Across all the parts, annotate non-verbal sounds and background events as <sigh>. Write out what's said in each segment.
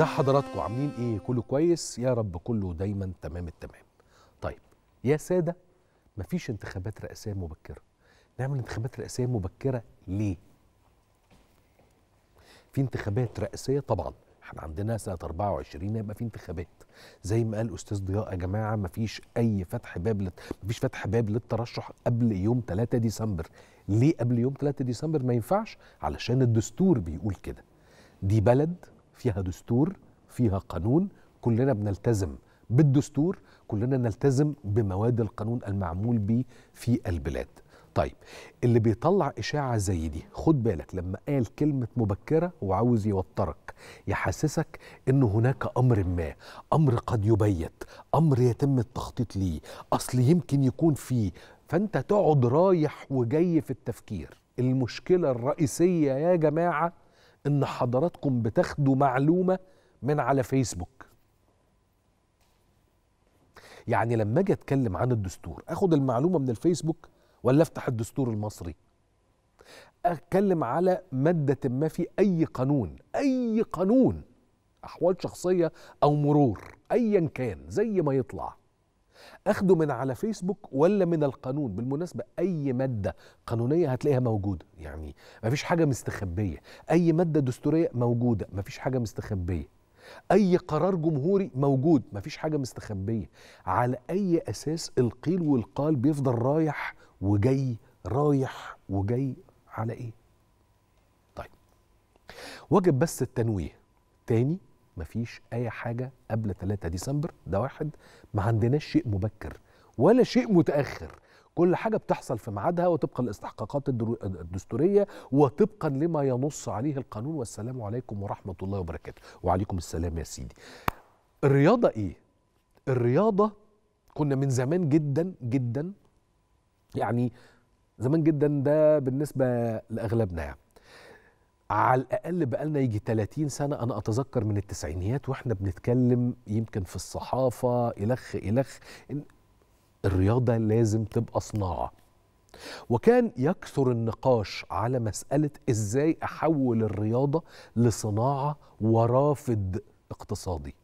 ازي حضراتكم عاملين ايه كله كويس يا رب كله دايما تمام التمام طيب يا ساده مفيش انتخابات رئاسيه مبكره نعمل انتخابات رئاسيه مبكره ليه في انتخابات رئاسيه طبعا احنا عندنا سنه 24 هيبقى في انتخابات زي ما قال استاذ ضياء يا جماعه مفيش اي فتح باب لت... مفيش فتح باب للترشح قبل يوم 3 ديسمبر ليه قبل يوم 3 ديسمبر ما ينفعش علشان الدستور بيقول كده دي بلد فيها دستور فيها قانون كلنا بنلتزم بالدستور كلنا نلتزم بمواد القانون المعمول به في البلاد طيب اللي بيطلع إشاعة زي دي خد بالك لما قال كلمة مبكرة وعاوز يوترك يحسسك أن هناك أمر ما أمر قد يبيت أمر يتم التخطيط ليه أصل يمكن يكون فيه فأنت تقعد رايح وجاي في التفكير المشكلة الرئيسية يا جماعة ان حضراتكم بتاخدوا معلومه من على فيسبوك يعني لما اجي اتكلم عن الدستور اخد المعلومه من الفيسبوك ولا افتح الدستور المصري اتكلم على ماده ما في اي قانون اي قانون احوال شخصيه او مرور ايا كان زي ما يطلع اخده من على فيسبوك ولا من القانون بالمناسبه اي ماده قانونيه هتلاقيها موجوده يعني مفيش حاجه مستخبيه اي ماده دستوريه موجوده مفيش حاجه مستخبيه اي قرار جمهوري موجود مفيش حاجه مستخبيه على اي اساس القيل والقال بيفضل رايح وجاي رايح وجاي على ايه طيب وجب بس التنويه تاني مفيش اي حاجه قبل 3 ديسمبر ده واحد ما عندناش شيء مبكر ولا شيء متاخر كل حاجه بتحصل في ميعادها وطبقا للاستحقاقات الدستوريه وطبقا لما ينص عليه القانون والسلام عليكم ورحمه الله وبركاته وعليكم السلام يا سيدي الرياضه ايه الرياضه كنا من زمان جدا جدا يعني زمان جدا ده بالنسبه لاغلبنا يعني على الاقل بقالنا يجي 30 سنه انا اتذكر من التسعينيات واحنا بنتكلم يمكن في الصحافه الخ الخ إن الرياضه لازم تبقى صناعه وكان يكثر النقاش على مساله ازاي احول الرياضه لصناعه ورافد اقتصادي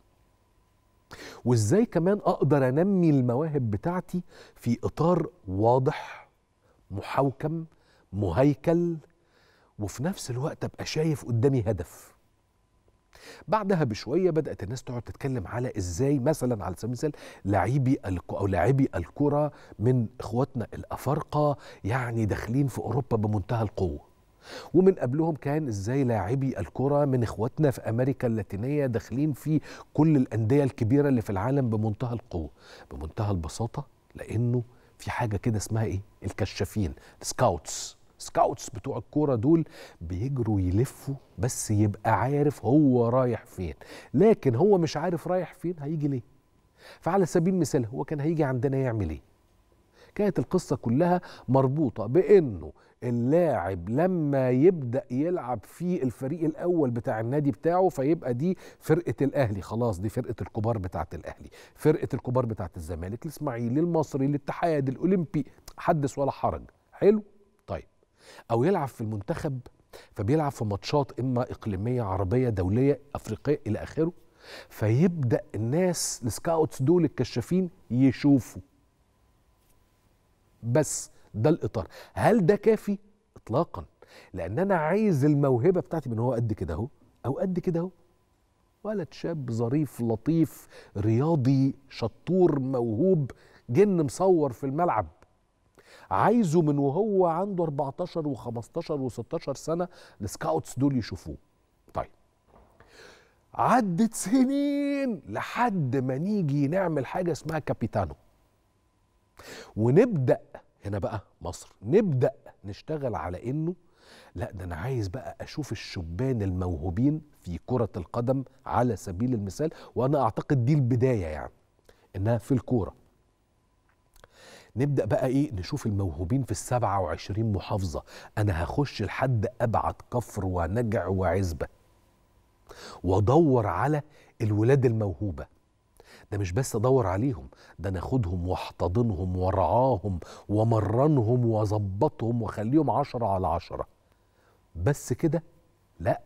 وازاي كمان اقدر انمي المواهب بتاعتي في اطار واضح محوكم مهيكل وفي نفس الوقت ابقى شايف قدامي هدف بعدها بشويه بدات الناس تقعد تتكلم على ازاي مثلا على سبيل المثال لاعبي او لاعبي الكره من اخواتنا الافارقه يعني داخلين في اوروبا بمنتهى القوه ومن قبلهم كان ازاي لاعبي الكره من اخواتنا في امريكا اللاتينيه داخلين في كل الانديه الكبيره اللي في العالم بمنتهى القوه بمنتهى البساطه لانه في حاجه كده اسمها ايه الكشافين سكاوتس سكاوتس بتوع الكوره دول بيجروا يلفوا بس يبقى عارف هو رايح فين لكن هو مش عارف رايح فين هيجي ليه فعلى سبيل المثال هو كان هيجي عندنا يعمل ايه كانت القصه كلها مربوطه بانه اللاعب لما يبدا يلعب في الفريق الاول بتاع النادي بتاعه فيبقى دي فرقه الاهلي خلاص دي فرقه الكبار بتاعه الاهلي فرقه الكبار بتاعه الزمالك الاسماعيلي المصري الاتحاد الاولمبي حدث ولا حرج حلو او يلعب في المنتخب فبيلعب في ماتشات اما اقليميه عربيه دوليه افريقيه الى اخره فيبدا الناس السكاوتس دول الكشافين يشوفوا بس ده الاطار هل ده كافي اطلاقا لان انا عايز الموهبه بتاعتي من هو قد كده اهو او قد كده اهو ولد شاب ظريف لطيف رياضي شطور موهوب جن مصور في الملعب عايزه من وهو عنده 14 و15 و16 سنه السكاوتس دول يشوفوه طيب عدت سنين لحد ما نيجي نعمل حاجه اسمها كابيتانو ونبدا هنا بقى مصر نبدا نشتغل على انه لا ده انا عايز بقى اشوف الشبان الموهوبين في كره القدم على سبيل المثال وانا اعتقد دي البدايه يعني انها في الكوره نبدا بقى ايه نشوف الموهوبين في ال 27 محافظه انا هخش لحد ابعد كفر ونجع وعزبه وادور على الولاد الموهوبه ده مش بس ادور عليهم ده انا اخدهم واحتضنهم وارعاهم ومرنهم واظبطهم واخليهم عشرة على عشرة بس كده لا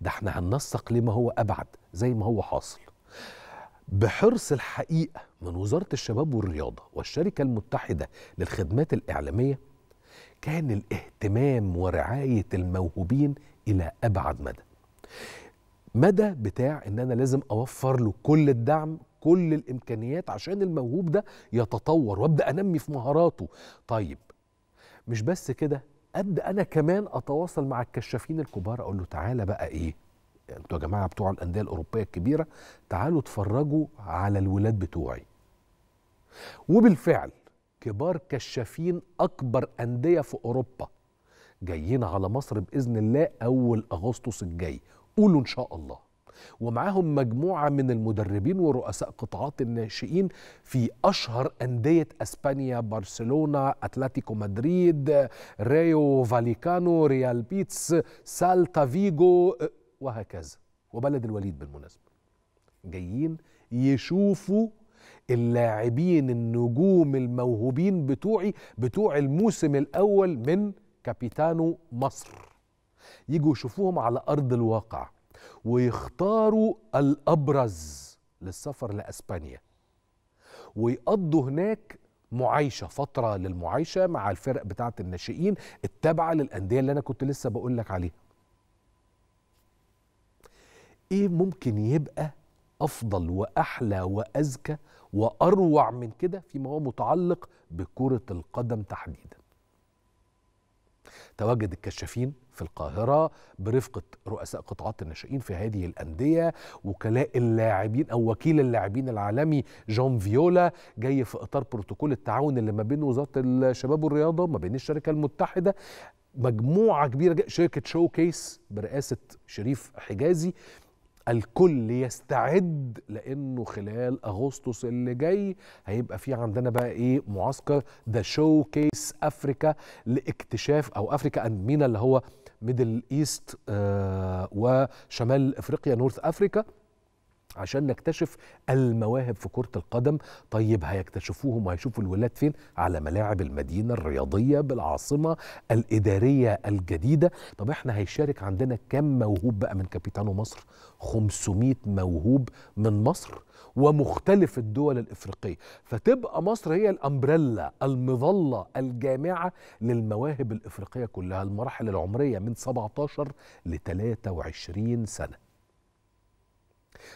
ده احنا هننسق لما هو ابعد زي ما هو حاصل بحرص الحقيقه من وزاره الشباب والرياضه والشركه المتحده للخدمات الاعلاميه كان الاهتمام ورعايه الموهوبين الى ابعد مدى مدى بتاع ان انا لازم اوفر له كل الدعم كل الامكانيات عشان الموهوب ده يتطور وابدا انمي في مهاراته طيب مش بس كده ابدا انا كمان اتواصل مع الكشافين الكبار اقول له تعالى بقى ايه انتوا يعني يا جماعه بتوع الانديه الاوروبيه الكبيره تعالوا اتفرجوا على الولاد بتوعي وبالفعل كبار كشافين اكبر انديه في اوروبا جايين على مصر باذن الله اول اغسطس الجاي قولوا ان شاء الله ومعاهم مجموعه من المدربين ورؤساء قطاعات الناشئين في اشهر انديه اسبانيا برشلونه اتلتيكو مدريد ريو فاليكانو ريال بيتس سالتا فيجو وهكذا وبلد الوليد بالمناسبة جايين يشوفوا اللاعبين النجوم الموهوبين بتوعي بتوع الموسم الأول من كابيتانو مصر يجوا يشوفوهم على أرض الواقع ويختاروا الأبرز للسفر لأسبانيا ويقضوا هناك معايشه فتره للمعايشه مع الفرق بتاعه الناشئين التابعه للانديه اللي انا كنت لسه بقول لك عليها ايه ممكن يبقى افضل واحلى وازكى واروع من كده فيما هو متعلق بكره القدم تحديدا تواجد الكشافين في القاهرة برفقة رؤساء قطاعات الناشئين في هذه الأندية وكلاء اللاعبين أو وكيل اللاعبين العالمي جون فيولا جاي في إطار بروتوكول التعاون اللي ما بين وزارة الشباب والرياضة وما بين الشركة المتحدة مجموعة كبيرة شركة شوكيس برئاسة شريف حجازي الكل يستعد لانه خلال اغسطس اللي جاي هيبقى في عندنا بقى ايه معسكر ذا شو كيس افريكا لاكتشاف او افريكا اند مينا اللي هو ميدل ايست آه وشمال افريقيا نورث افريكا عشان نكتشف المواهب في كرة القدم طيب هيكتشفوهم وهيشوفوا الولاد فين على ملاعب المدينة الرياضية بالعاصمة الإدارية الجديدة طب احنا هيشارك عندنا كم موهوب بقى من كابيتانو مصر 500 موهوب من مصر ومختلف الدول الإفريقية فتبقى مصر هي الأمبريلا المظلة الجامعة للمواهب الإفريقية كلها المراحل العمرية من 17 ل 23 سنة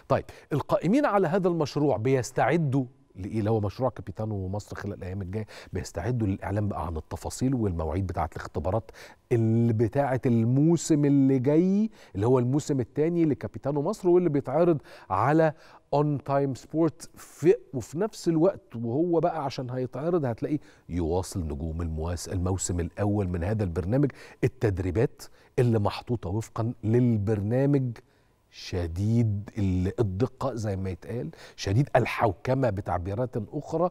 طيب القائمين على هذا المشروع بيستعدوا لايه اللي هو مشروع كابيتانو مصر خلال الايام الجايه بيستعدوا للإعلام بقى عن التفاصيل والمواعيد بتاعه الاختبارات اللي بتاعه الموسم اللي جاي اللي هو الموسم الثاني لكابيتانو مصر واللي بيتعرض على اون تايم سبورت في وفي نفس الوقت وهو بقى عشان هيتعرض هتلاقي يواصل نجوم المواس الموسم الاول من هذا البرنامج التدريبات اللي محطوطه وفقا للبرنامج شديد الدقة زي ما يتقال شديد الحوكمة بتعبيرات أخرى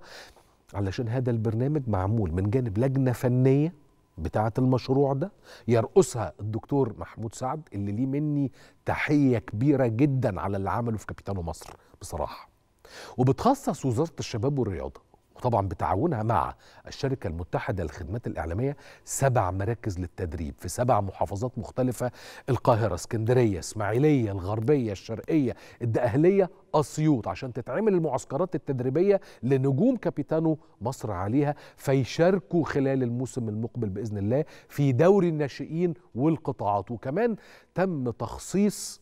علشان هذا البرنامج معمول من جانب لجنة فنية بتاعة المشروع ده يرأسها الدكتور محمود سعد اللي ليه مني تحية كبيرة جدا على اللي عمله في كابيتانو مصر بصراحة وبتخصص وزارة الشباب والرياضة طبعا بتعاونها مع الشركة المتحدة للخدمات الإعلامية سبع مراكز للتدريب في سبع محافظات مختلفة القاهرة اسكندرية اسماعيلية الغربية الشرقية الدقهلية أسيوط عشان تتعمل المعسكرات التدريبية لنجوم كابيتانو مصر عليها فيشاركوا خلال الموسم المقبل بإذن الله في دوري الناشئين والقطاعات وكمان تم تخصيص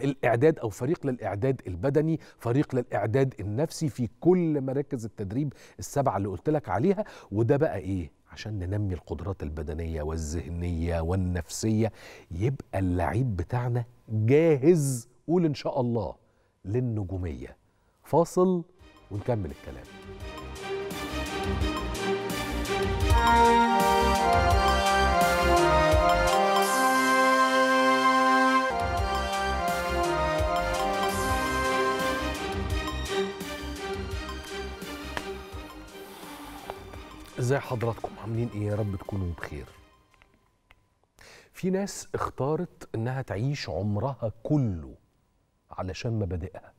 الاعداد او فريق للاعداد البدني فريق للاعداد النفسي في كل مراكز التدريب السبعه اللي قلت لك عليها وده بقى ايه عشان ننمي القدرات البدنيه والذهنيه والنفسيه يبقى اللعيب بتاعنا جاهز قول ان شاء الله للنجوميه فاصل ونكمل الكلام ازاي حضراتكم عاملين ايه يا رب تكونوا بخير في ناس اختارت انها تعيش عمرها كله علشان مبادئها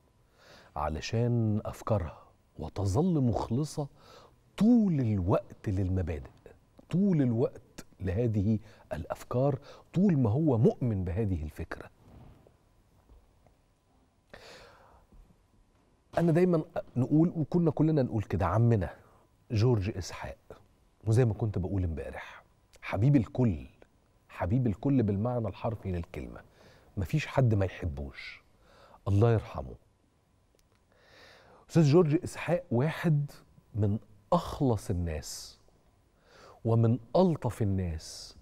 علشان افكارها وتظل مخلصه طول الوقت للمبادئ طول الوقت لهذه الافكار طول ما هو مؤمن بهذه الفكره انا دايما نقول وكنا كلنا نقول كده عمنا جورج اسحاق وزي ما كنت بقول امبارح حبيب الكل حبيب الكل بالمعنى الحرفي للكلمه مفيش حد ما يحبوش الله يرحمه استاذ جورج اسحاق واحد من اخلص الناس ومن الطف الناس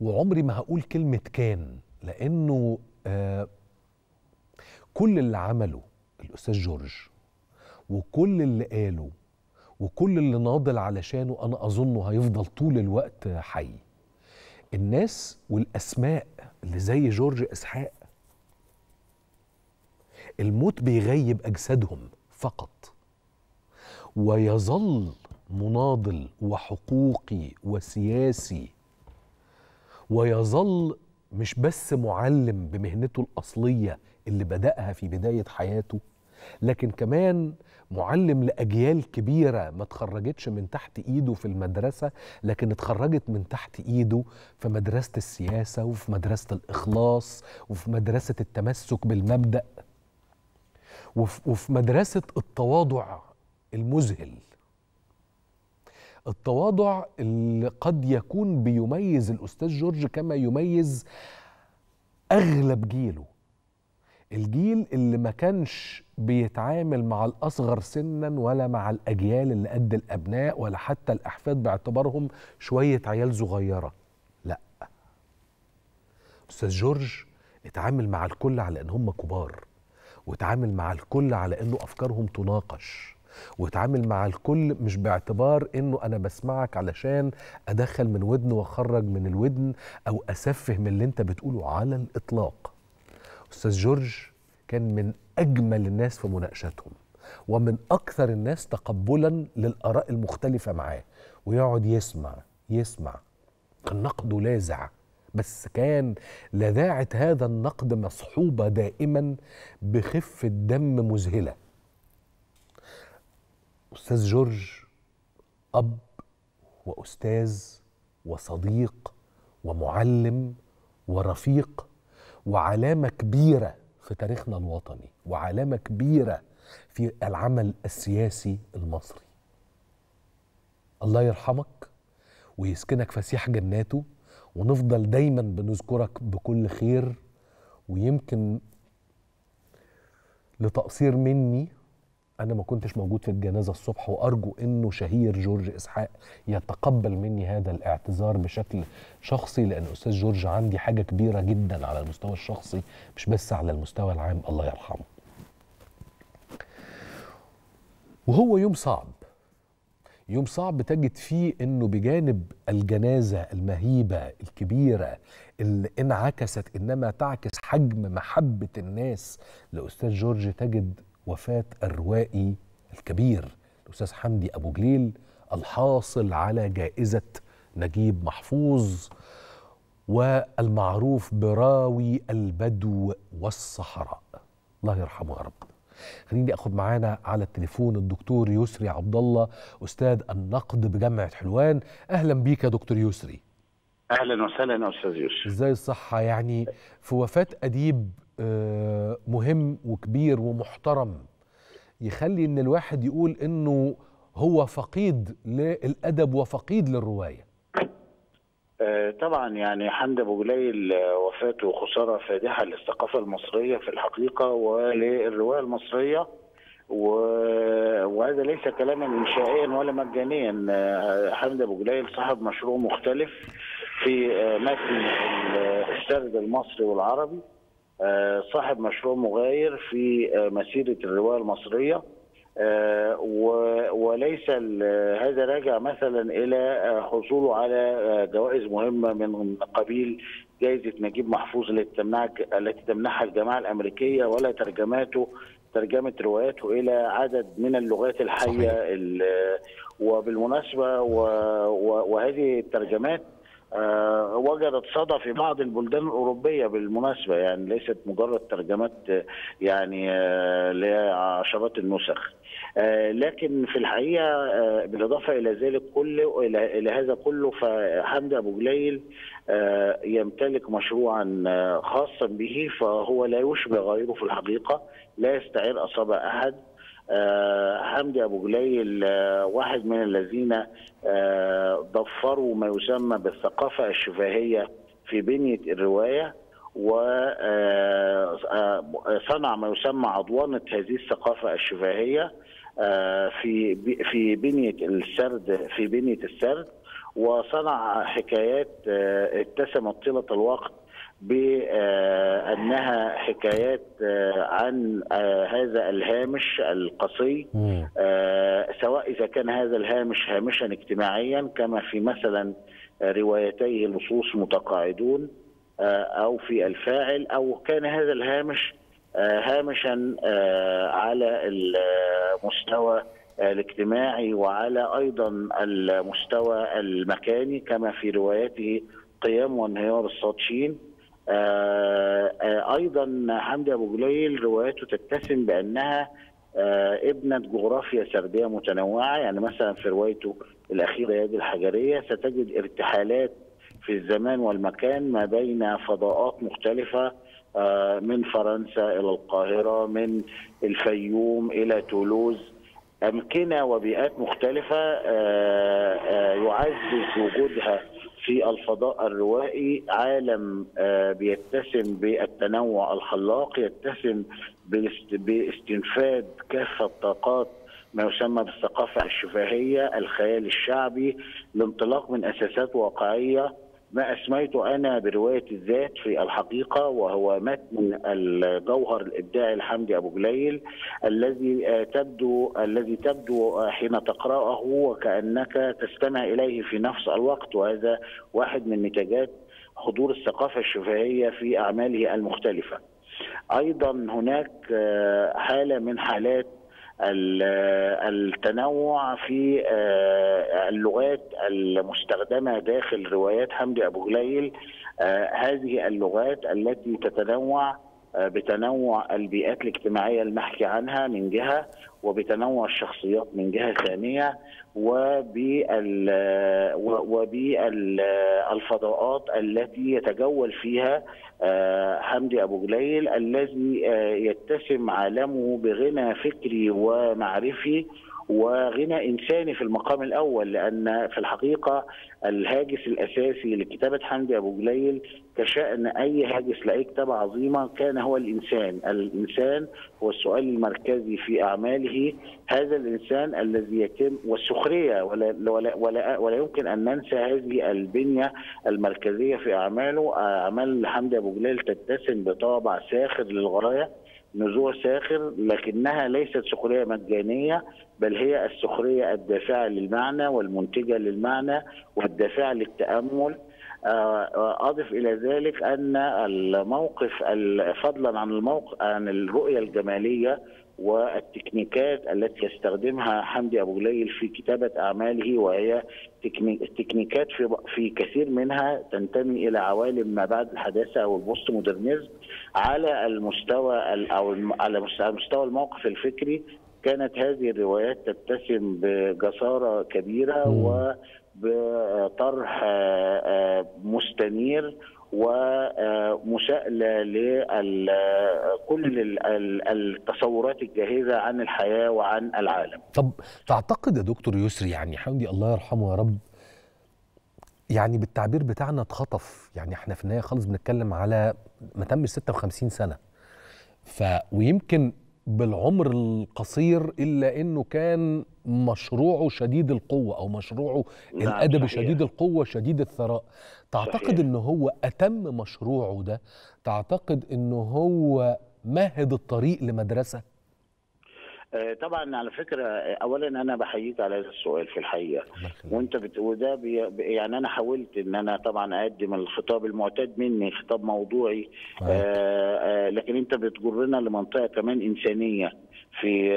وعمري ما هقول كلمه كان لانه آه كل اللي عمله الاستاذ جورج وكل اللي قاله وكل اللي ناضل علشانه انا اظنه هيفضل طول الوقت حي الناس والاسماء اللي زي جورج اسحاق الموت بيغيب اجسادهم فقط ويظل مناضل وحقوقي وسياسي ويظل مش بس معلم بمهنته الاصليه اللي بداها في بدايه حياته لكن كمان معلم لاجيال كبيره ما اتخرجتش من تحت ايده في المدرسه لكن اتخرجت من تحت ايده في مدرسه السياسه وفي مدرسه الاخلاص وفي مدرسه التمسك بالمبدا وفي, وفي مدرسه التواضع المذهل التواضع اللي قد يكون بيميز الاستاذ جورج كما يميز اغلب جيله الجيل اللي ما كانش بيتعامل مع الأصغر سنا ولا مع الأجيال اللي قد الأبناء ولا حتى الأحفاد باعتبارهم شوية عيال صغيرة لا أستاذ جورج اتعامل مع الكل على ان هم كبار واتعامل مع الكل على انه افكارهم تناقش واتعامل مع الكل مش باعتبار انه انا بسمعك علشان ادخل من ودن واخرج من الودن او اسفه من اللي انت بتقوله على الاطلاق استاذ جورج كان من أجمل الناس في مناقشاتهم ومن أكثر الناس تقبلا للآراء المختلفة معاه ويقعد يسمع يسمع كان نقده لاذع بس كان لذاعة هذا النقد مصحوبة دائما بخفة دم مذهلة أستاذ جورج أب وأستاذ وصديق ومعلم ورفيق وعلامة كبيرة في تاريخنا الوطني وعلامه كبيره في العمل السياسي المصري الله يرحمك ويسكنك فسيح جناته ونفضل دايما بنذكرك بكل خير ويمكن لتقصير مني انا ما كنتش موجود في الجنازه الصبح وارجو انه شهير جورج اسحاق يتقبل مني هذا الاعتذار بشكل شخصي لان استاذ جورج عندي حاجه كبيره جدا على المستوى الشخصي مش بس على المستوى العام الله يرحمه وهو يوم صعب يوم صعب تجد فيه انه بجانب الجنازه المهيبه الكبيره اللي انعكست انما تعكس حجم محبه الناس لاستاذ جورج تجد وفاة الروائي الكبير الأستاذ حمدي أبو جليل الحاصل على جائزة نجيب محفوظ والمعروف براوي البدو والصحراء الله يرحمه يا رب خليني اخد معانا على التليفون الدكتور يسري عبد الله استاذ النقد بجامعه حلوان اهلا بيك يا دكتور يسري اهلا وسهلا يا استاذ يوسف ازاي الصحه يعني في وفاه اديب آه، مهم وكبير ومحترم يخلي ان الواحد يقول انه هو فقيد للادب وفقيد للروايه آه، طبعا يعني حمد ابو جليل آه، وفاته خساره فادحه للثقافه المصريه في الحقيقه وللروايه المصريه و... وهذا ليس كلاما انشائيا ولا مجانيا حمد ابو جليل صاحب مشروع مختلف في متن السرد المصري والعربي آه، صاحب مشروع مغاير في آه، مسيرة الرواية المصرية آه، وليس هذا راجع مثلا إلى حصوله على جوائز مهمة من قبيل جائزة نجيب محفوظ التي تمنحها الجماعة الأمريكية ولا ترجماته ترجمة رواياته إلى عدد من اللغات الحية وبالمناسبة وهذه الترجمات آه، وجدت صدى في بعض البلدان الاوروبيه بالمناسبه يعني ليست مجرد ترجمات آه، يعني آه، لعشرات النسخ لكن في الحقيقه بالاضافه الى ذلك كله الى هذا كله فحمدي ابو جليل يمتلك مشروعا خاصا به فهو لا يشبه غيره في الحقيقه لا يستعير اصابع احد آه، حمدي أبو جليل واحد من الذين آه، ضفروا ما يسمى بالثقافة الشفاهية في بنية الرواية وصنع آه، ما يسمى عضوانة هذه الثقافة الشفاهية في في بنية السرد في بنية السرد وصنع حكايات اتسمت طيلة الوقت بانها حكايات آه، عن آه، هذا الهامش القصي آه، سواء اذا كان هذا الهامش هامشا اجتماعيا كما في مثلا روايتيه لصوص متقاعدون او في الفاعل او كان هذا الهامش هامشا على المستوى الاجتماعي وعلى ايضا المستوى المكاني كما في روايته قيام وانهيار السطشين آه، آه، ايضا حمدي ابو جليل رواياته تتسم بانها آه، ابنة جغرافيا سردية متنوعة يعني مثلا في روايته الأخيرة يدي الحجرية ستجد ارتحالات في الزمان والمكان ما بين فضاءات مختلفة من فرنسا إلى القاهرة من الفيوم إلى تولوز أمكنة وبيئات مختلفة يعزز وجودها في الفضاء الروائي عالم آه، بيتسم بالتنوع الخلاق يتسم باستنفاد كافه طاقات ما يسمى بالثقافه الشفاهيه الخيال الشعبي الانطلاق من اساسات واقعيه ما أسميته أنا برواية الذات في الحقيقة وهو متن الجوهر الإبداعي لحمدي أبو جليل الذي آه، تبدو الذي تبدو آه، حين تقرأه وكأنك تستمع إليه في نفس الوقت وهذا واحد من نتاجات حضور الثقافة الشفهية في أعماله المختلفة. ايضا هناك آه، حاله من حالات التنوع في آه، اللغات المستخدمه داخل روايات حمدي ابو جليل آه، هذه اللغات التي تتنوع آه، بتنوع البيئات الاجتماعيه المحكي عنها من جهه وبتنوع الشخصيات من جهه ثانيه وبال وبالفضاءات التي يتجول فيها آه، حمدي ابو جليل الذي آه، يتسم عالمه بغنى فكري ومعرفي وغنى انساني في المقام الاول لان في الحقيقه الهاجس الاساسي لكتابه حمدي ابو جليل كشأن أي هاجس لأي كتابة عظيمة كان هو الإنسان الإنسان هو السؤال المركزي في أعماله هذا الإنسان الذي يتم والسخرية ولا, ولا, ولا, ولا يمكن أن ننسى هذه البنية المركزية في أعماله أعمال حمدي أبو جلال تتسم بطابع ساخر للغاية نزوع ساخر لكنها ليست سخريه مجانيه بل هي السخريه الدافعه للمعنى والمنتجه للمعنى والدافعه للتامل آه، اضف الى ذلك ان الموقف فضلا عن الموقف عن الرؤيه الجماليه والتكنيكات التي يستخدمها حمدي ابو ليل في كتابه اعماله وهي تكنيكات في في كثير منها تنتمي الى عوالم ما بعد الحداثه او البوست مودرنزم على المستوى او على مستوى الموقف الفكري كانت هذه الروايات تتسم بجسارة كبيرة بطرح آه، آه، مستنير ومساءله لكل التصورات الجاهزه عن الحياه وعن العالم. طب تعتقد يا دكتور يسري يعني حمدي الله يرحمه يا رب يعني بالتعبير بتاعنا اتخطف يعني احنا في النهايه خالص بنتكلم على ما تمش 56 سنه ف ويمكن بالعمر القصير الا انه كان مشروعه شديد القوه او مشروعه نعم الادب صحيح. شديد القوه شديد الثراء تعتقد صحيح. ان هو اتم مشروعه ده تعتقد ان هو مهد الطريق لمدرسه آه، طبعا على فكره آه، اولا انا بحييك على هذا السؤال في الحقيقه وانت بت... وده بي... يعني انا حاولت ان انا طبعا اقدم الخطاب المعتاد مني خطاب موضوعي آآ آآ آه، لكن انت بتجرنا لمنطقه كمان انسانيه في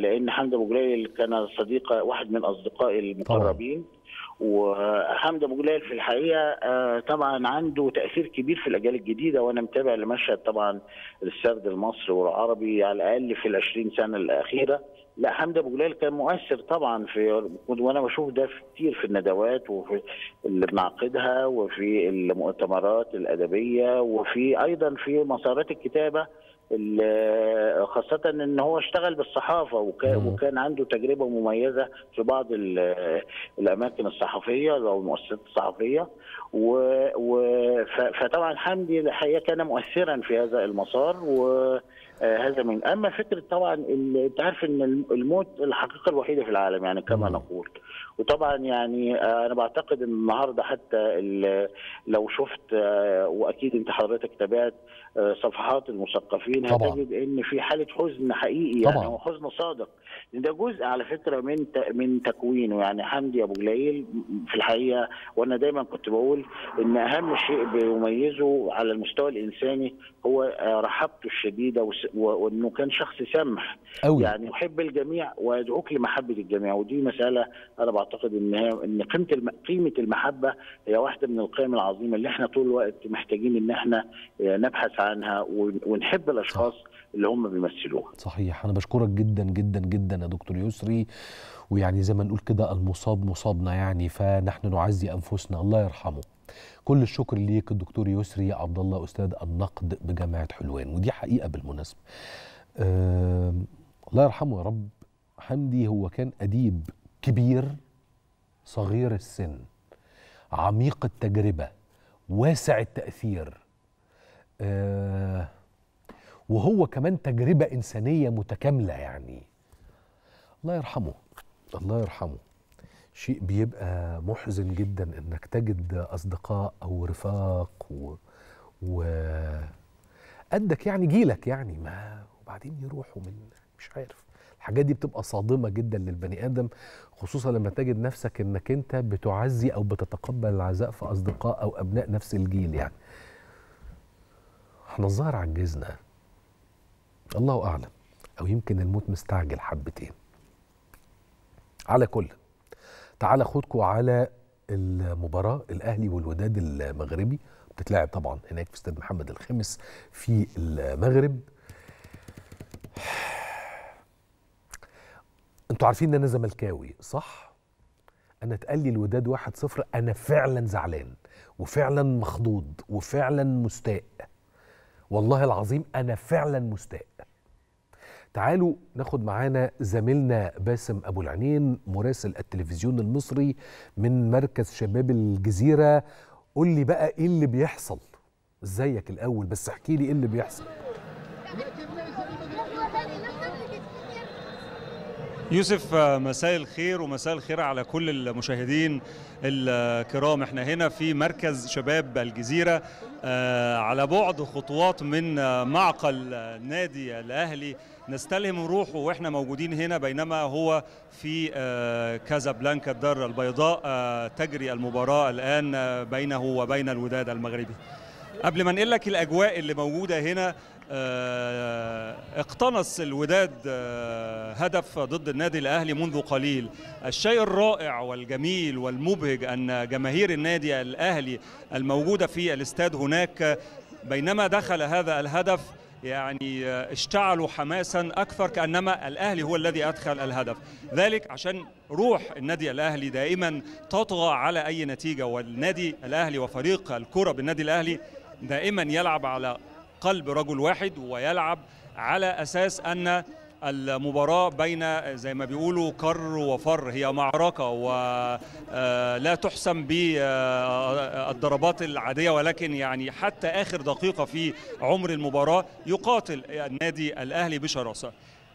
لان حمد ابو جلال كان صديق واحد من اصدقائي المقربين طبعا. وحمد ابو جلال في الحقيقه آه، طبعا عنده تاثير كبير في الاجيال الجديده وانا متابع لمشهد طبعا السرد المصري والعربي على الاقل في ال 20 سنه الاخيره لا حمد ابو جلال كان مؤثر طبعا في وانا بشوف ده كتير في الندوات وفي اللي بنعقدها وفي المؤتمرات الادبيه وفي ايضا في مسارات الكتابه آه، خاصة ان هو اشتغل بالصحافة وكان عنده تجربة مميزة في بعض آه، الاماكن الصحفية او المؤسسات الصحفية فطبعا حمدي الحقيقة كان مؤثرا في هذا المسار و آه، هذا من اما فكره طبعا انت عارف ان الموت الحقيقه الوحيده في العالم يعني كما نقول وطبعا يعني آه، انا بعتقد ان النهارده حتى لو شفت آه، واكيد انت حضرتك تابعت آه، صفحات المثقفين هتجد ان في حاله حزن حقيقي طبعا. يعني طبعًا. وحزن صادق ده جزء على فكره من من تكوينه يعني حمدي ابو جليل في الحقيقه وانا دايما كنت بقول ان اهم شيء بيميزه على المستوى الانساني هو رحبته الشديده وانه كان شخص سمح أوي. يعني يحب الجميع ويدعوك لمحبه الجميع ودي مساله انا بعتقد اعتقد ان ان قيمه قيمه المحبه هي واحده من القيم العظيمه اللي احنا طول الوقت محتاجين ان احنا آه، نبحث عنها ونحب الاشخاص اللي هم بيمثلوها. صحيح انا بشكرك جدا جدا جدا يا دكتور يسري ويعني زي ما نقول كده المصاب مصابنا يعني فنحن نعزي انفسنا الله يرحمه. كل الشكر ليك الدكتور يسري عبد الله استاذ النقد بجامعه حلوان ودي حقيقه بالمناسبه. أه الله يرحمه يا رب حمدي هو كان اديب كبير صغير السن عميق التجربه واسع التاثير آه، وهو كمان تجربه انسانيه متكامله يعني الله يرحمه الله يرحمه شيء بيبقى محزن جدا انك تجد اصدقاء او رفاق و, و... قدك يعني جيلك يعني ما وبعدين يروحوا من مش عارف الحاجات دي بتبقى صادمه جدا للبني ادم خصوصا لما تجد نفسك انك انت بتعزي او بتتقبل العزاء في اصدقاء او ابناء نفس الجيل يعني احنا الظاهر عجزنا الله اعلم او يمكن الموت مستعجل حبتين على كل تعال خدكم على المباراه الاهلي والوداد المغربي بتتلعب طبعا هناك في استاد محمد الخامس في المغرب انتوا عارفين ان انا زملكاوي صح انا اتقال لي الوداد واحد صفر انا فعلا زعلان وفعلا مخضوض وفعلا مستاء والله العظيم انا فعلا مستاء تعالوا ناخد معانا زميلنا باسم ابو العينين مراسل التلفزيون المصري من مركز شباب الجزيره قول لي بقى ايه اللي بيحصل ازيك الاول بس احكي لي ايه اللي بيحصل يوسف آه، مساء الخير ومساء الخير على كل المشاهدين الكرام احنا هنا في مركز شباب الجزيرة آه، على بعد خطوات من آه، معقل نادي الأهلي نستلهم روحه واحنا موجودين هنا بينما هو في كازابلانكا الدار البيضاء تجري المباراة الآن بينه وبين الوداد المغربي قبل ما انقل لك الاجواء اللي موجوده هنا آه، اقتنص الوداد آه، هدف ضد النادي الاهلي منذ قليل الشيء الرائع والجميل والمبهج ان جماهير النادي الاهلي الموجوده في الاستاد هناك بينما دخل هذا الهدف يعني آه، اشتعلوا حماسا اكثر كانما الاهلي هو الذي ادخل الهدف ذلك عشان روح النادي الاهلي دائما تطغى على اي نتيجه والنادي الاهلي وفريق الكره بالنادي الاهلي دائما يلعب على قلب رجل واحد ويلعب على أساس أن المباراة بين زي ما بيقولوا كر وفر هي معركة ولا آه، تحسم بالضربات العادية ولكن يعني حتى آخر دقيقة في عمر المباراة يقاتل النادي الأهلي بشراسة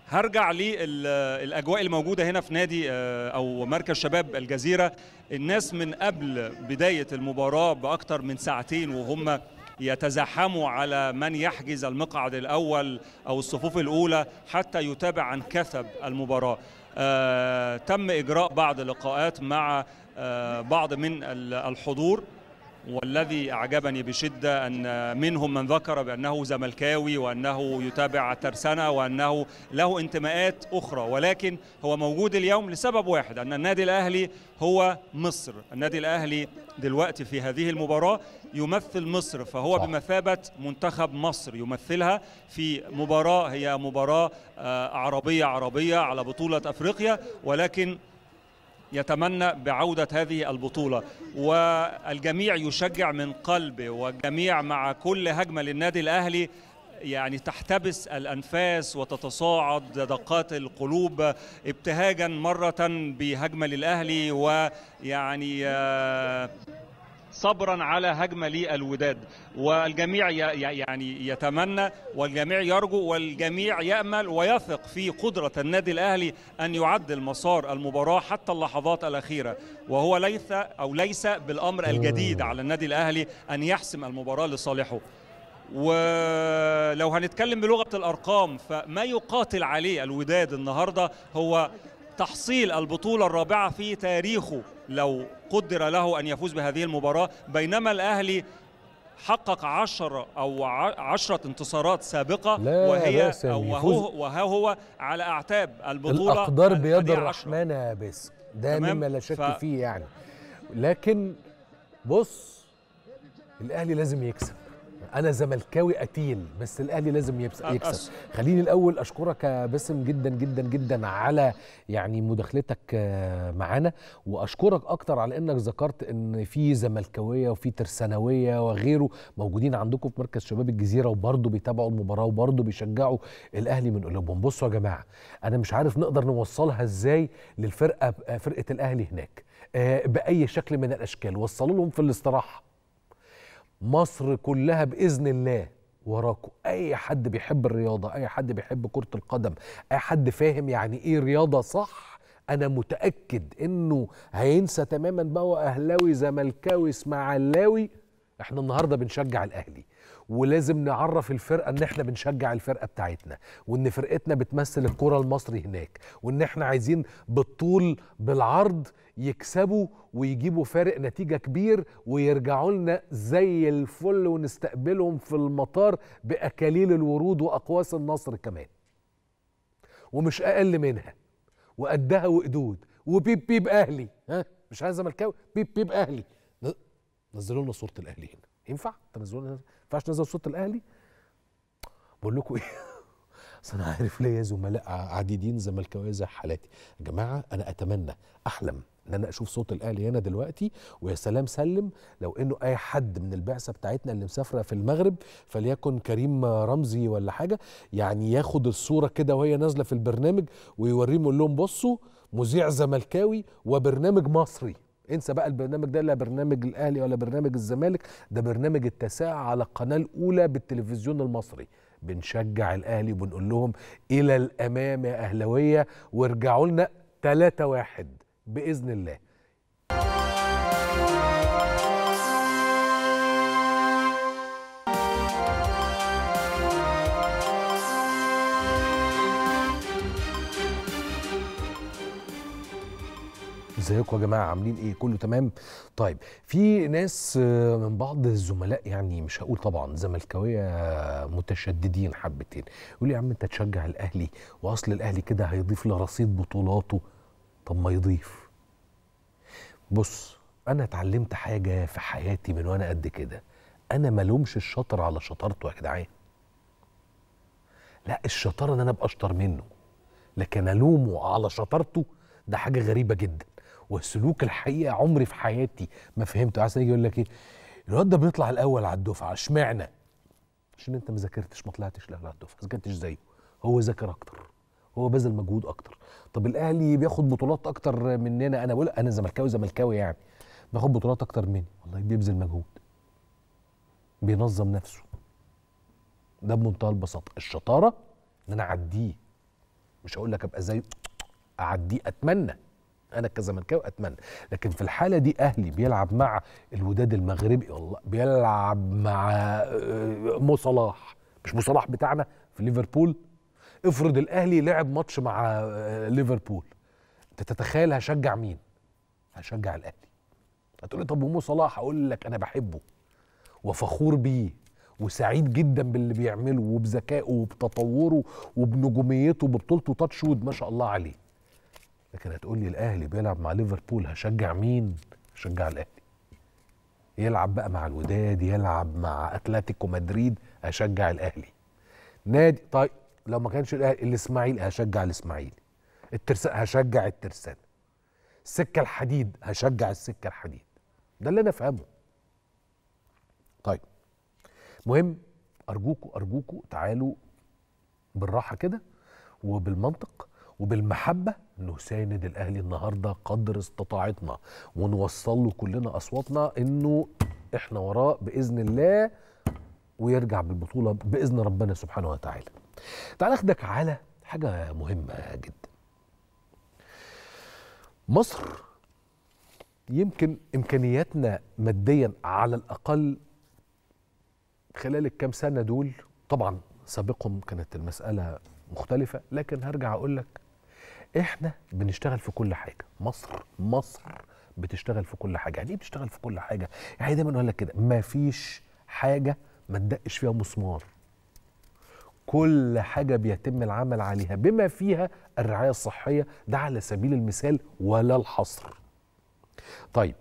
هرجع للاجواء الموجوده هنا في نادي آه، او مركز شباب الجزيره الناس من قبل بدايه المباراه باكثر من ساعتين وهم يتزحموا على من يحجز المقعد الأول أو الصفوف الأولى حتى يتابع عن كثب المباراة آه، تم إجراء بعض اللقاءات مع آه، بعض من الحضور والذي أعجبني بشدة أن منهم من ذكر بأنه زملكاوي وأنه يتابع ترسانة وأنه له انتماءات أخرى ولكن هو موجود اليوم لسبب واحد أن النادي الأهلي هو مصر النادي الأهلي دلوقتي في هذه المباراة يمثل مصر فهو بمثابة منتخب مصر يمثلها في مباراة هي مباراة آه، عربية عربية على بطولة أفريقيا ولكن يتمنى بعودة هذه البطولة والجميع يشجع من قلبه والجميع مع كل هجمة للنادي الأهلي يعني تحتبس الأنفاس وتتصاعد دقات القلوب ابتهاجا مرة بهجمة للأهلي ويعني آه، صبرا على هجمه للوداد والجميع يعني يتمنى والجميع يرجو والجميع يامل ويثق في قدره النادي الاهلي ان يعدل مسار المباراه حتى اللحظات الاخيره وهو ليس او ليس بالامر الجديد على النادي الاهلي ان يحسم المباراه لصالحه ولو هنتكلم بلغه الارقام فما يقاتل عليه الوداد النهارده هو تحصيل البطوله الرابعه في تاريخه لو قدر له أن يفوز بهذه المباراة بينما الأهلي حقق عشر أو عشرة انتصارات سابقة لا وهي وها هو على أعتاب البطولة الأقدار بيد الرحمن يا بس ده مما لا شك ف... فيه يعني لكن بص الأهلي لازم يكسب انا زملكاوي قتيل بس الاهلي لازم يكسب خليني الاول اشكرك يا باسم جدا جدا جدا على يعني مداخلتك آه، معانا واشكرك اكتر على انك ذكرت ان في زملكاويه وفي ترسانويه وغيره موجودين عندكم في مركز شباب الجزيره وبرضه بيتابعوا المباراه وبرضه بيشجعوا الاهلي من قلوبهم بصوا يا جماعه انا مش عارف نقدر نوصلها ازاي للفرقه فرقه الاهلي هناك آه، باي شكل من الاشكال وصلوا لهم في الاستراحه مصر كلها باذن الله وراكم اي حد بيحب الرياضه اي حد بيحب كره القدم اي حد فاهم يعني ايه رياضه صح انا متاكد انه هينسى تماما بقى اهلاوي زملكاوي اسماعيلاوي احنا النهارده بنشجع الاهلي ولازم نعرف الفرقه ان احنا بنشجع الفرقه بتاعتنا وان فرقتنا بتمثل الكره المصري هناك وان احنا عايزين بالطول بالعرض يكسبوا ويجيبوا فارق نتيجه كبير ويرجعوا لنا زي الفل ونستقبلهم في المطار باكاليل الورود واقواس النصر كمان ومش اقل منها وقدها وقدود وبيب بيب اهلي ها مش عايز زملكاوي بيب بيب اهلي نزلوا لنا صوره الاهلي هنا ينفع؟ انت ما ينفعش نزل صوت الاهلي؟ بقول لكم ايه؟ <laughs> اصل انا عارف ليا زملاء عديدين زملكاويه زي حالاتي يا جماعه انا اتمنى احلم ان انا اشوف صوت الاهلي هنا دلوقتي ويا سلام سلم لو انه اي حد من البعثه بتاعتنا اللي مسافره في المغرب فليكن كريم رمزي ولا حاجه يعني ياخد الصوره كده وهي نازله في البرنامج ويوريهم يقول لهم بصوا مذيع زملكاوي وبرنامج مصري انسى بقى البرنامج ده لا برنامج الاهلي ولا برنامج الزمالك ده برنامج التساعة على القناه الاولى بالتلفزيون المصري بنشجع الاهلي وبنقول لهم الى الامام يا اهلاويه وارجعوا لنا 3 1 باذن الله ازيكم يا جماعه عاملين ايه كله تمام طيب في ناس آه، من بعض الزملاء يعني مش هقول طبعا زملكاويه متشددين حبتين يقول لي يا عم انت تشجع الاهلي واصل الاهلي كده هيضيف لرصيد بطولاته طب ما يضيف بص انا اتعلمت حاجه في حياتي من وانا قد كده انا ملومش الشاطر على شطارته يا جدعان لا الشطاره ان انا ابقى اشطر منه لكن الومه على شطارته ده حاجه غريبه جدا والسلوك الحقيقه عمري في حياتي ما فهمته عايز يجي يقول لك ايه الواد ده بيطلع الاول على الدفعه اشمعنى عشان انت ما ذاكرتش ما طلعتش الاول على الدفعه ما ذاكرتش زيه هو ذاكر اكتر هو بذل مجهود اكتر طب الاهلي بياخد بطولات اكتر مننا انا بقول انا زملكاوي زملكاوي يعني باخد بطولات اكتر مني والله بيبذل مجهود بينظم نفسه ده بمنتهى البساطه الشطاره ان انا اعديه مش هقول لك ابقى زيه اعديه اتمنى انا كزملكاوي اتمنى لكن في الحاله دي اهلي بيلعب مع الوداد المغربي والله بيلعب مع آه، مو صلاح مش مو صلاح بتاعنا في ليفربول افرض الاهلي لعب ماتش مع آه، ليفربول انت تتخيل هشجع مين هشجع الاهلي هتقول لي طب ومو صلاح اقول لك انا بحبه وفخور بيه وسعيد جدا باللي بيعمله وبذكائه وبتطوره وبنجوميته وببطولته تاتش وود ما شاء الله عليه لكن هتقول لي الاهلي بيلعب مع ليفربول هشجع مين؟ هشجع الاهلي. يلعب بقى مع الوداد، يلعب مع اتلتيكو مدريد، هشجع الاهلي. نادي طيب لو ما كانش الاهلي الاسماعيلي هشجع الاسماعيلي. الترسانة هشجع الترسانة. السكة الحديد هشجع السكة الحديد. ده اللي انا افهمه. طيب مهم ارجوكوا ارجوكوا تعالوا بالراحه كده وبالمنطق وبالمحبة نساند الأهلي النهاردة قدر استطاعتنا ونوصل له كلنا أصواتنا إنه إحنا وراه بإذن الله ويرجع بالبطولة بإذن ربنا سبحانه وتعالى تعال أخدك على حاجة مهمة جدا مصر يمكن إمكانياتنا ماديا على الأقل خلال الكام سنة دول طبعا سابقهم كانت المسألة مختلفة لكن هرجع أقول لك احنا بنشتغل في كل حاجه مصر مصر بتشتغل في كل حاجه يعني ايه بتشتغل في كل حاجه يعني دايما اقول لك كده مفيش حاجه ما تدقش فيها مسمار كل حاجة بيتم العمل عليها بما فيها الرعاية الصحية ده على سبيل المثال ولا الحصر طيب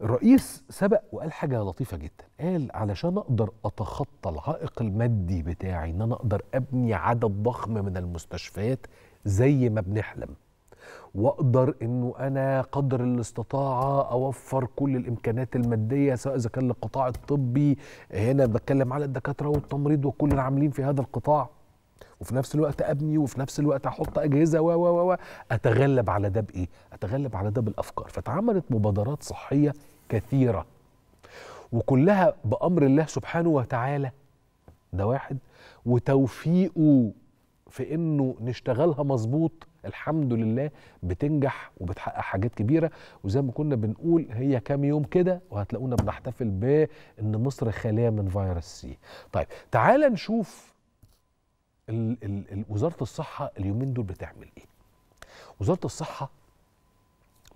الرئيس سبق وقال حاجة لطيفة جدا قال علشان أقدر أتخطى العائق المادي بتاعي إن أنا أقدر أبني عدد ضخم من المستشفيات زي ما بنحلم واقدر انه انا قدر الاستطاعه اوفر كل الامكانات الماديه سواء اذا كان للقطاع الطبي هنا بتكلم على الدكاتره والتمريض وكل العاملين في هذا القطاع وفي نفس الوقت ابني وفي نفس الوقت احط اجهزه و و و اتغلب على ده بايه؟ اتغلب على ده بالافكار فتعملت مبادرات صحيه كثيره وكلها بامر الله سبحانه وتعالى ده واحد وتوفيقه في انه نشتغلها مظبوط الحمد لله بتنجح وبتحقق حاجات كبيره وزي ما كنا بنقول هي كام يوم كده وهتلاقونا بنحتفل بان مصر خاليه من فيروس سي. طيب تعال نشوف ال ال ال وزاره الصحه اليومين دول بتعمل ايه؟ وزاره الصحه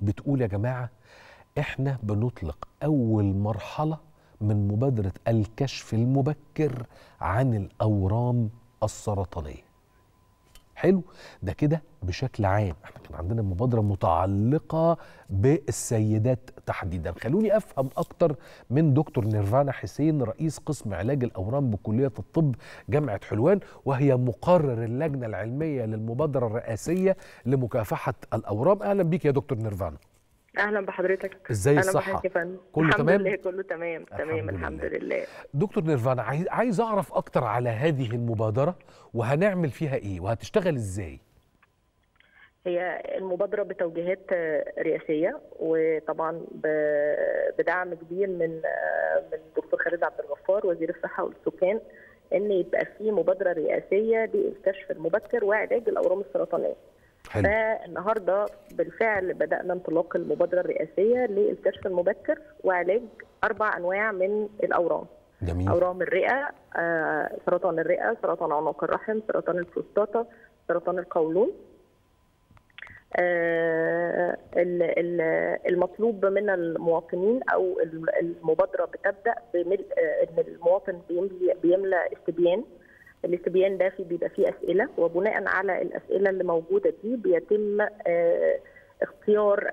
بتقول يا جماعه احنا بنطلق اول مرحله من مبادره الكشف المبكر عن الاورام السرطانيه. حلو ده كده بشكل عام احنا كان عندنا مبادرة متعلقة بالسيدات تحديدا خلوني افهم اكتر من دكتور نيرفانا حسين رئيس قسم علاج الاورام بكلية الطب جامعة حلوان وهي مقرر اللجنة العلمية للمبادرة الرئاسية لمكافحة الاورام اهلا بيك يا دكتور نيرفانا اهلا بحضرتك ازاي الصحه كله تمام كله تمام تمام الحمد لله, لله. دكتور نيرفانا عايز اعرف اكتر على هذه المبادره وهنعمل فيها ايه وهتشتغل ازاي هي المبادرة بتوجيهات آه، رئاسية وطبعا بدعم كبير من آه، من الدكتور خالد عبد الغفار وزير الصحة والسكان ان يبقى في مبادرة رئاسية للكشف المبكر وعلاج الأورام السرطانية. حلو. فالنهارده بالفعل بدانا انطلاق المبادره الرئاسيه للكشف المبكر وعلاج اربع انواع من الاورام جميل. اورام الرئه آه، سرطان الرئه سرطان عنق الرحم سرطان البروستاتا سرطان القولون آه، المطلوب من المواطنين او المبادره بتبدا بملء آه، ان المواطن بيملى استبيان الاستبيان ده في بيبقى فيه اسئله وبناء على الاسئله اللي موجوده دي بيتم آه، اختيار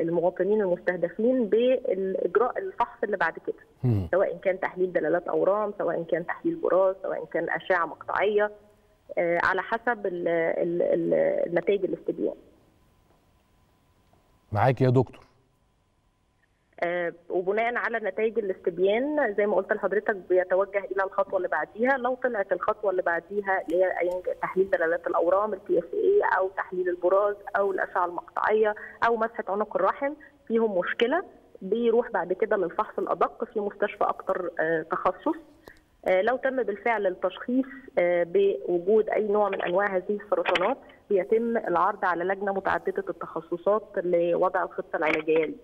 المواطنين المستهدفين بالاجراء الفحص اللي بعد كده سواء كان تحليل دلالات اورام سواء كان تحليل براز سواء كان اشعه مقطعيه آه، على حسب النتائج الاستبيان معاك يا دكتور آه، وبناء على نتائج الاستبيان زي ما قلت لحضرتك بيتوجه الى الخطوه اللي بعديها لو طلعت الخطوه اللي بعديها اللي هي تحليل دلالات الاورام البي اف اي او تحليل البراز او الاشعه المقطعيه او مسحه عنق الرحم فيهم مشكله بيروح بعد كده للفحص الادق في مستشفى اكثر آه، تخصص آه، لو تم بالفعل التشخيص بوجود اي نوع من انواع هذه السرطانات بيتم العرض على لجنه متعدده التخصصات لوضع الخطه العلاجيه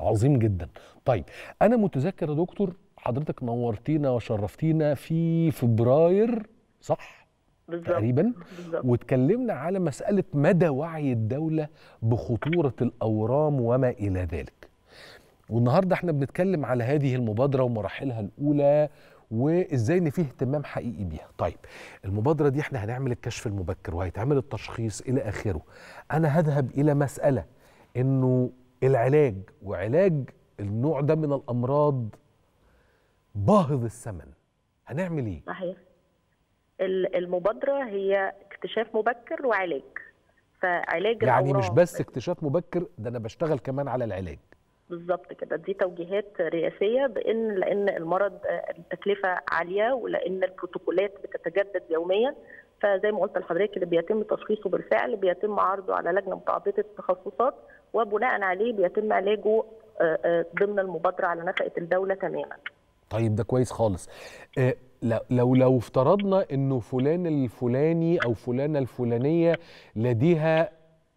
عظيم جدا طيب انا متذكر يا دكتور حضرتك نورتينا وشرفتينا في فبراير صح بالزبط. تقريبا بالزبط. واتكلمنا على مساله مدى وعي الدوله بخطوره الاورام وما الى ذلك والنهارده احنا بنتكلم على هذه المبادره ومراحلها الاولى وازاي ان في اهتمام حقيقي بيها طيب المبادره دي احنا هنعمل الكشف المبكر وهيتعمل التشخيص الى اخره انا هذهب الى مساله انه العلاج وعلاج النوع ده من الامراض باهظ الثمن هنعمل ايه صحيح المبادره هي اكتشاف مبكر وعلاج فعلاج يعني مش بس اكتشاف مبكر ده انا بشتغل كمان على العلاج بالظبط كده دي توجيهات رئاسيه بان لان المرض آه، التكلفه عاليه ولان البروتوكولات بتتجدد يوميا فزي ما قلت لحضرتك اللي بيتم تشخيصه بالفعل بيتم عرضه على لجنه متعدده التخصصات وبناء عليه بيتم علاجه آه، آه، ضمن المبادره على نفقه الدوله تماما. طيب ده كويس خالص. آه، لو لو افترضنا انه فلان الفلاني او فلانه الفلانيه لديها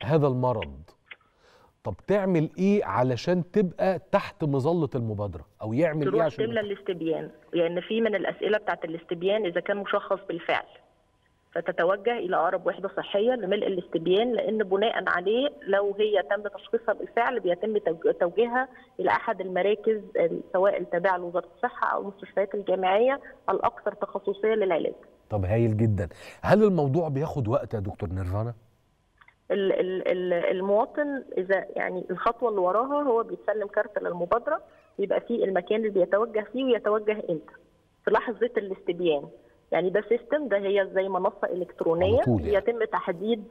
هذا المرض طب تعمل ايه علشان تبقى تحت مظله المبادره او يعمل ايه عشان تروح الاستبيان لان يعني في من الاسئله بتاعت الاستبيان اذا كان مشخص بالفعل فتتوجه الى اقرب وحده صحيه لملء الاستبيان لان بناء عليه لو هي تم تشخيصها بالفعل بيتم توجيهها الى احد المراكز سواء التابعه لوزاره الصحه او المستشفيات الجامعيه الاكثر تخصصيه للعلاج. طب هايل جدا، هل الموضوع بياخد وقت يا دكتور نيرفانا؟ المواطن اذا يعني الخطوه اللي وراها هو بيتسلم كارت للمبادره يبقى في المكان اللي بيتوجه فيه ويتوجه امتى في لحظه الاستبيان يعني ده سيستم ده هي زي منصه الكترونيه يعني. يتم تحديد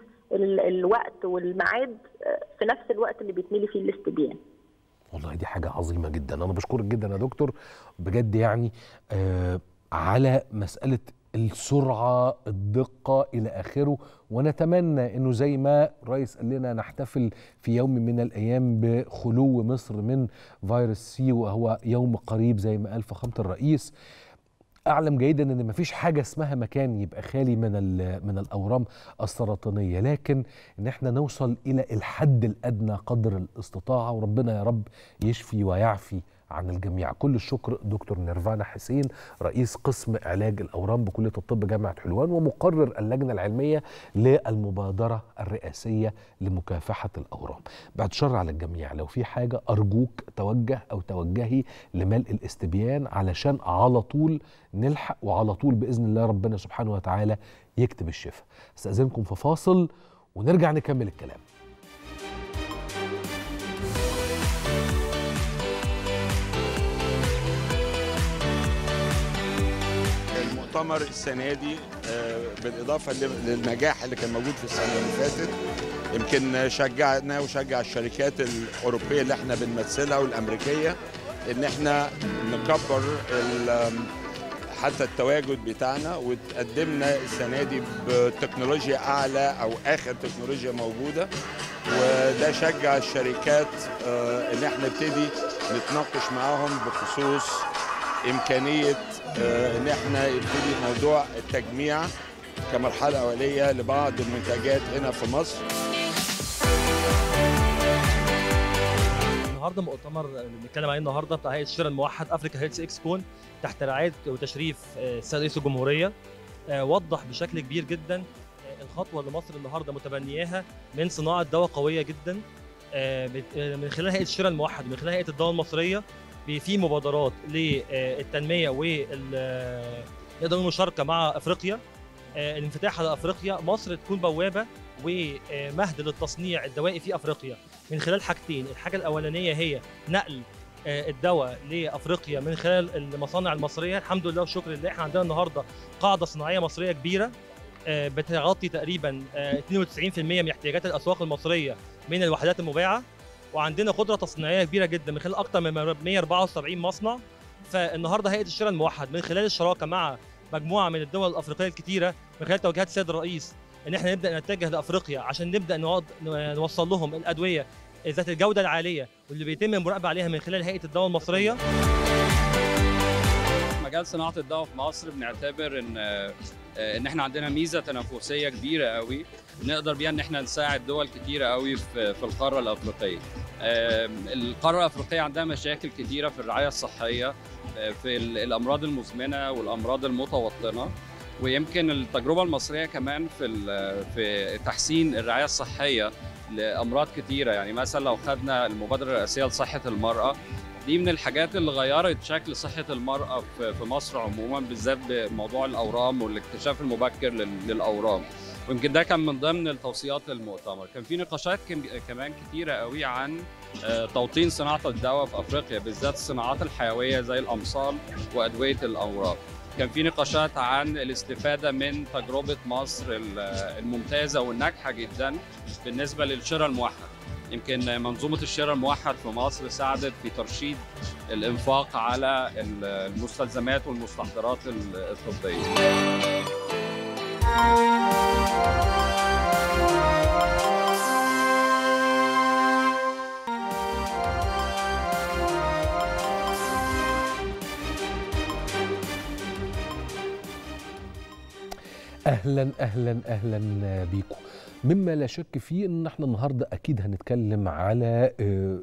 الوقت والميعاد آه، في نفس الوقت اللي بيتملي فيه الاستبيان يعني. والله دي حاجه عظيمه جدا انا بشكرك جدا يا دكتور بجد يعني آه على مساله السرعه الدقه الى اخره ونتمنى انه زي ما رئيس قال لنا نحتفل في يوم من الايام بخلو مصر من فيروس سي وهو يوم قريب زي ما قال فخامه الرئيس اعلم جيدا ان مفيش حاجه اسمها مكان يبقى خالي من من الاورام السرطانيه لكن ان احنا نوصل الى الحد الادنى قدر الاستطاعه وربنا يا رب يشفي ويعفي عن الجميع كل الشكر دكتور نيرفانا حسين رئيس قسم علاج الاورام بكليه الطب جامعه حلوان ومقرر اللجنه العلميه للمبادره الرئاسيه لمكافحه الاورام بعد شر على الجميع لو في حاجه ارجوك توجه او توجهي لملء الاستبيان علشان على طول نلحق وعلى طول باذن الله ربنا سبحانه وتعالى يكتب الشفاء استاذنكم في فاصل ونرجع نكمل الكلام المؤتمر السنه دي آه، بالاضافه للنجاح اللي كان موجود في السنه اللي فاتت يمكن شجعنا وشجع الشركات الاوروبيه اللي احنا بنمثلها والامريكيه ان احنا نكبر حتى التواجد بتاعنا وتقدمنا السنه دي بتكنولوجيا اعلى او اخر تكنولوجيا موجوده وده شجع الشركات آه، ان احنا نبتدي نتناقش معاهم بخصوص امكانيه آه، ان احنا يبتدي موضوع التجميع كمرحله اوليه لبعض المنتجات هنا في مصر. النهارده مؤتمر بنتكلم عليه النهارده بتاع هيئه الشراء الموحد افريكا هيلث اكسبون تحت رعايه وتشريف آه، السيد رئيس الجمهوريه آه، وضح بشكل كبير جدا الخطوه اللي مصر النهارده متبنياها من صناعه دواء قويه جدا من خلال هيئه الشراء الموحد من خلال هيئه الدواء المصريه في مبادرات للتنميه وال المشاركه مع افريقيا آه، الانفتاح على افريقيا مصر تكون بوابه ومهد للتصنيع الدوائي في افريقيا من خلال حاجتين الحاجه الاولانيه هي نقل آه، الدواء لافريقيا من خلال المصانع المصريه الحمد لله والشكر لله احنا عندنا النهارده قاعده صناعيه مصريه كبيره آه، بتغطي تقريبا 92% من احتياجات الاسواق المصريه من الوحدات المباعه وعندنا قدره تصنيعيه كبيره جدا من خلال اكثر من 174 مصنع فالنهارده هيئه الشراء الموحد من خلال الشراكه مع مجموعه من الدول الافريقيه الكتيره من خلال توجيهات السيد الرئيس ان احنا نبدا نتجه لافريقيا عشان نبدا نوصل لهم الادويه ذات الجوده العاليه واللي بيتم المراقبه عليها من خلال هيئه الدواء المصريه مجال صناعه الدواء في مصر بنعتبر ان آه، ان احنا عندنا ميزه تنافسيه كبيره قوي نقدر بيها ان احنا نساعد دول كتيره قوي في القاره الافريقيه القاره الافريقيه عندها مشاكل كتيره في الرعايه الصحيه آه، في الامراض المزمنه والامراض المتوطنه ويمكن التجربه المصريه كمان في في تحسين الرعايه الصحيه لامراض كتيره يعني مثلا لو خدنا المبادره الرئاسيه لصحه المراه دي من الحاجات اللي غيرت شكل صحة المرأة في مصر عموما بالذات بموضوع الأورام والاكتشاف المبكر للأورام ويمكن ده كان من ضمن التوصيات للمؤتمر كان في نقاشات كمان كتيره قوي عن آه، توطين صناعه الدواء في افريقيا بالذات الصناعات الحيويه زي الامصال وادويه الأوراق كان في نقاشات عن الاستفاده من تجربه مصر آه، الممتازه والناجحه جدا بالنسبه للشراء الموحد يمكن منظومه الشراء الموحد في مصر ساعدت في ترشيد الانفاق على المستلزمات والمستحضرات الطبيه اهلا اهلا اهلا بيكم مما لا شك فيه ان احنا النهارده اكيد هنتكلم على آه،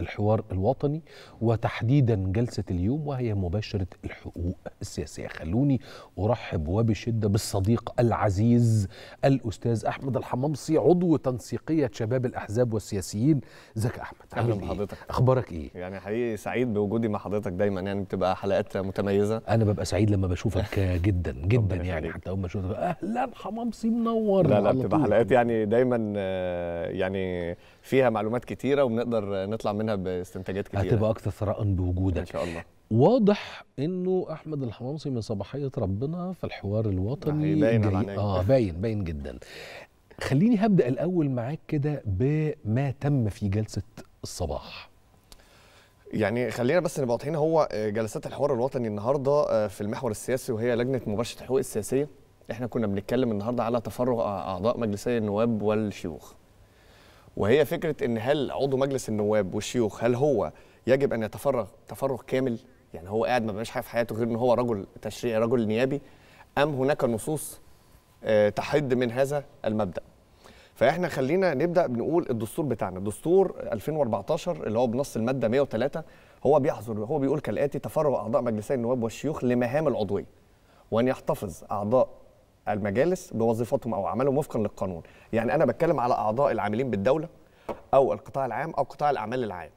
الحوار الوطني وتحديدا جلسة اليوم وهي مباشرة الحقوق السياسية خلوني أرحب وبشدة بالصديق العزيز الأستاذ أحمد الحمامصي عضو تنسيقية شباب الأحزاب والسياسيين ازيك يا أحمد أهلا إيه؟ بحضرتك إيه؟ أخبارك إيه؟ يعني حقيقي سعيد بوجودي مع حضرتك دايما يعني بتبقى حلقات متميزة أنا ببقى سعيد لما بشوفك <laughs> جدا جدا يعني حتى أول ما أشوفك أهلا حمامصي منور لا لا بتبقى حلقات يعني دايما آه، يعني فيها معلومات كتيرة وبنقدر نطلع منها منها باستنتاجات كتيره هتبقى اكثر ثراء بوجودك ان شاء الله واضح انه احمد الحمامصي من صباحيه ربنا في الحوار الوطني باين اه باين باين جدا خليني هبدا الاول معاك كده بما تم في جلسه الصباح يعني خلينا بس نبقى واضحين هو جلسات الحوار الوطني النهارده آه، في المحور السياسي وهي لجنه مباشره الحقوق السياسيه احنا كنا بنتكلم النهارده على تفرغ اعضاء مجلسي النواب والشيوخ وهي فكره ان هل عضو مجلس النواب والشيوخ هل هو يجب ان يتفرغ تفرغ كامل يعني هو قاعد ما بقاش حاجه في حياته غير ان هو رجل تشريعي رجل نيابي ام هناك نصوص آه، تحد من هذا المبدا فاحنا خلينا نبدا بنقول الدستور بتاعنا دستور 2014 اللي هو بنص الماده 103 هو بيحظر هو بيقول كالاتي تفرغ اعضاء مجلسي النواب والشيوخ لمهام العضويه وان يحتفظ اعضاء المجالس بوظيفتهم او اعمالهم وفقا للقانون يعني انا بتكلم على اعضاء العاملين بالدوله او القطاع العام او قطاع الاعمال العام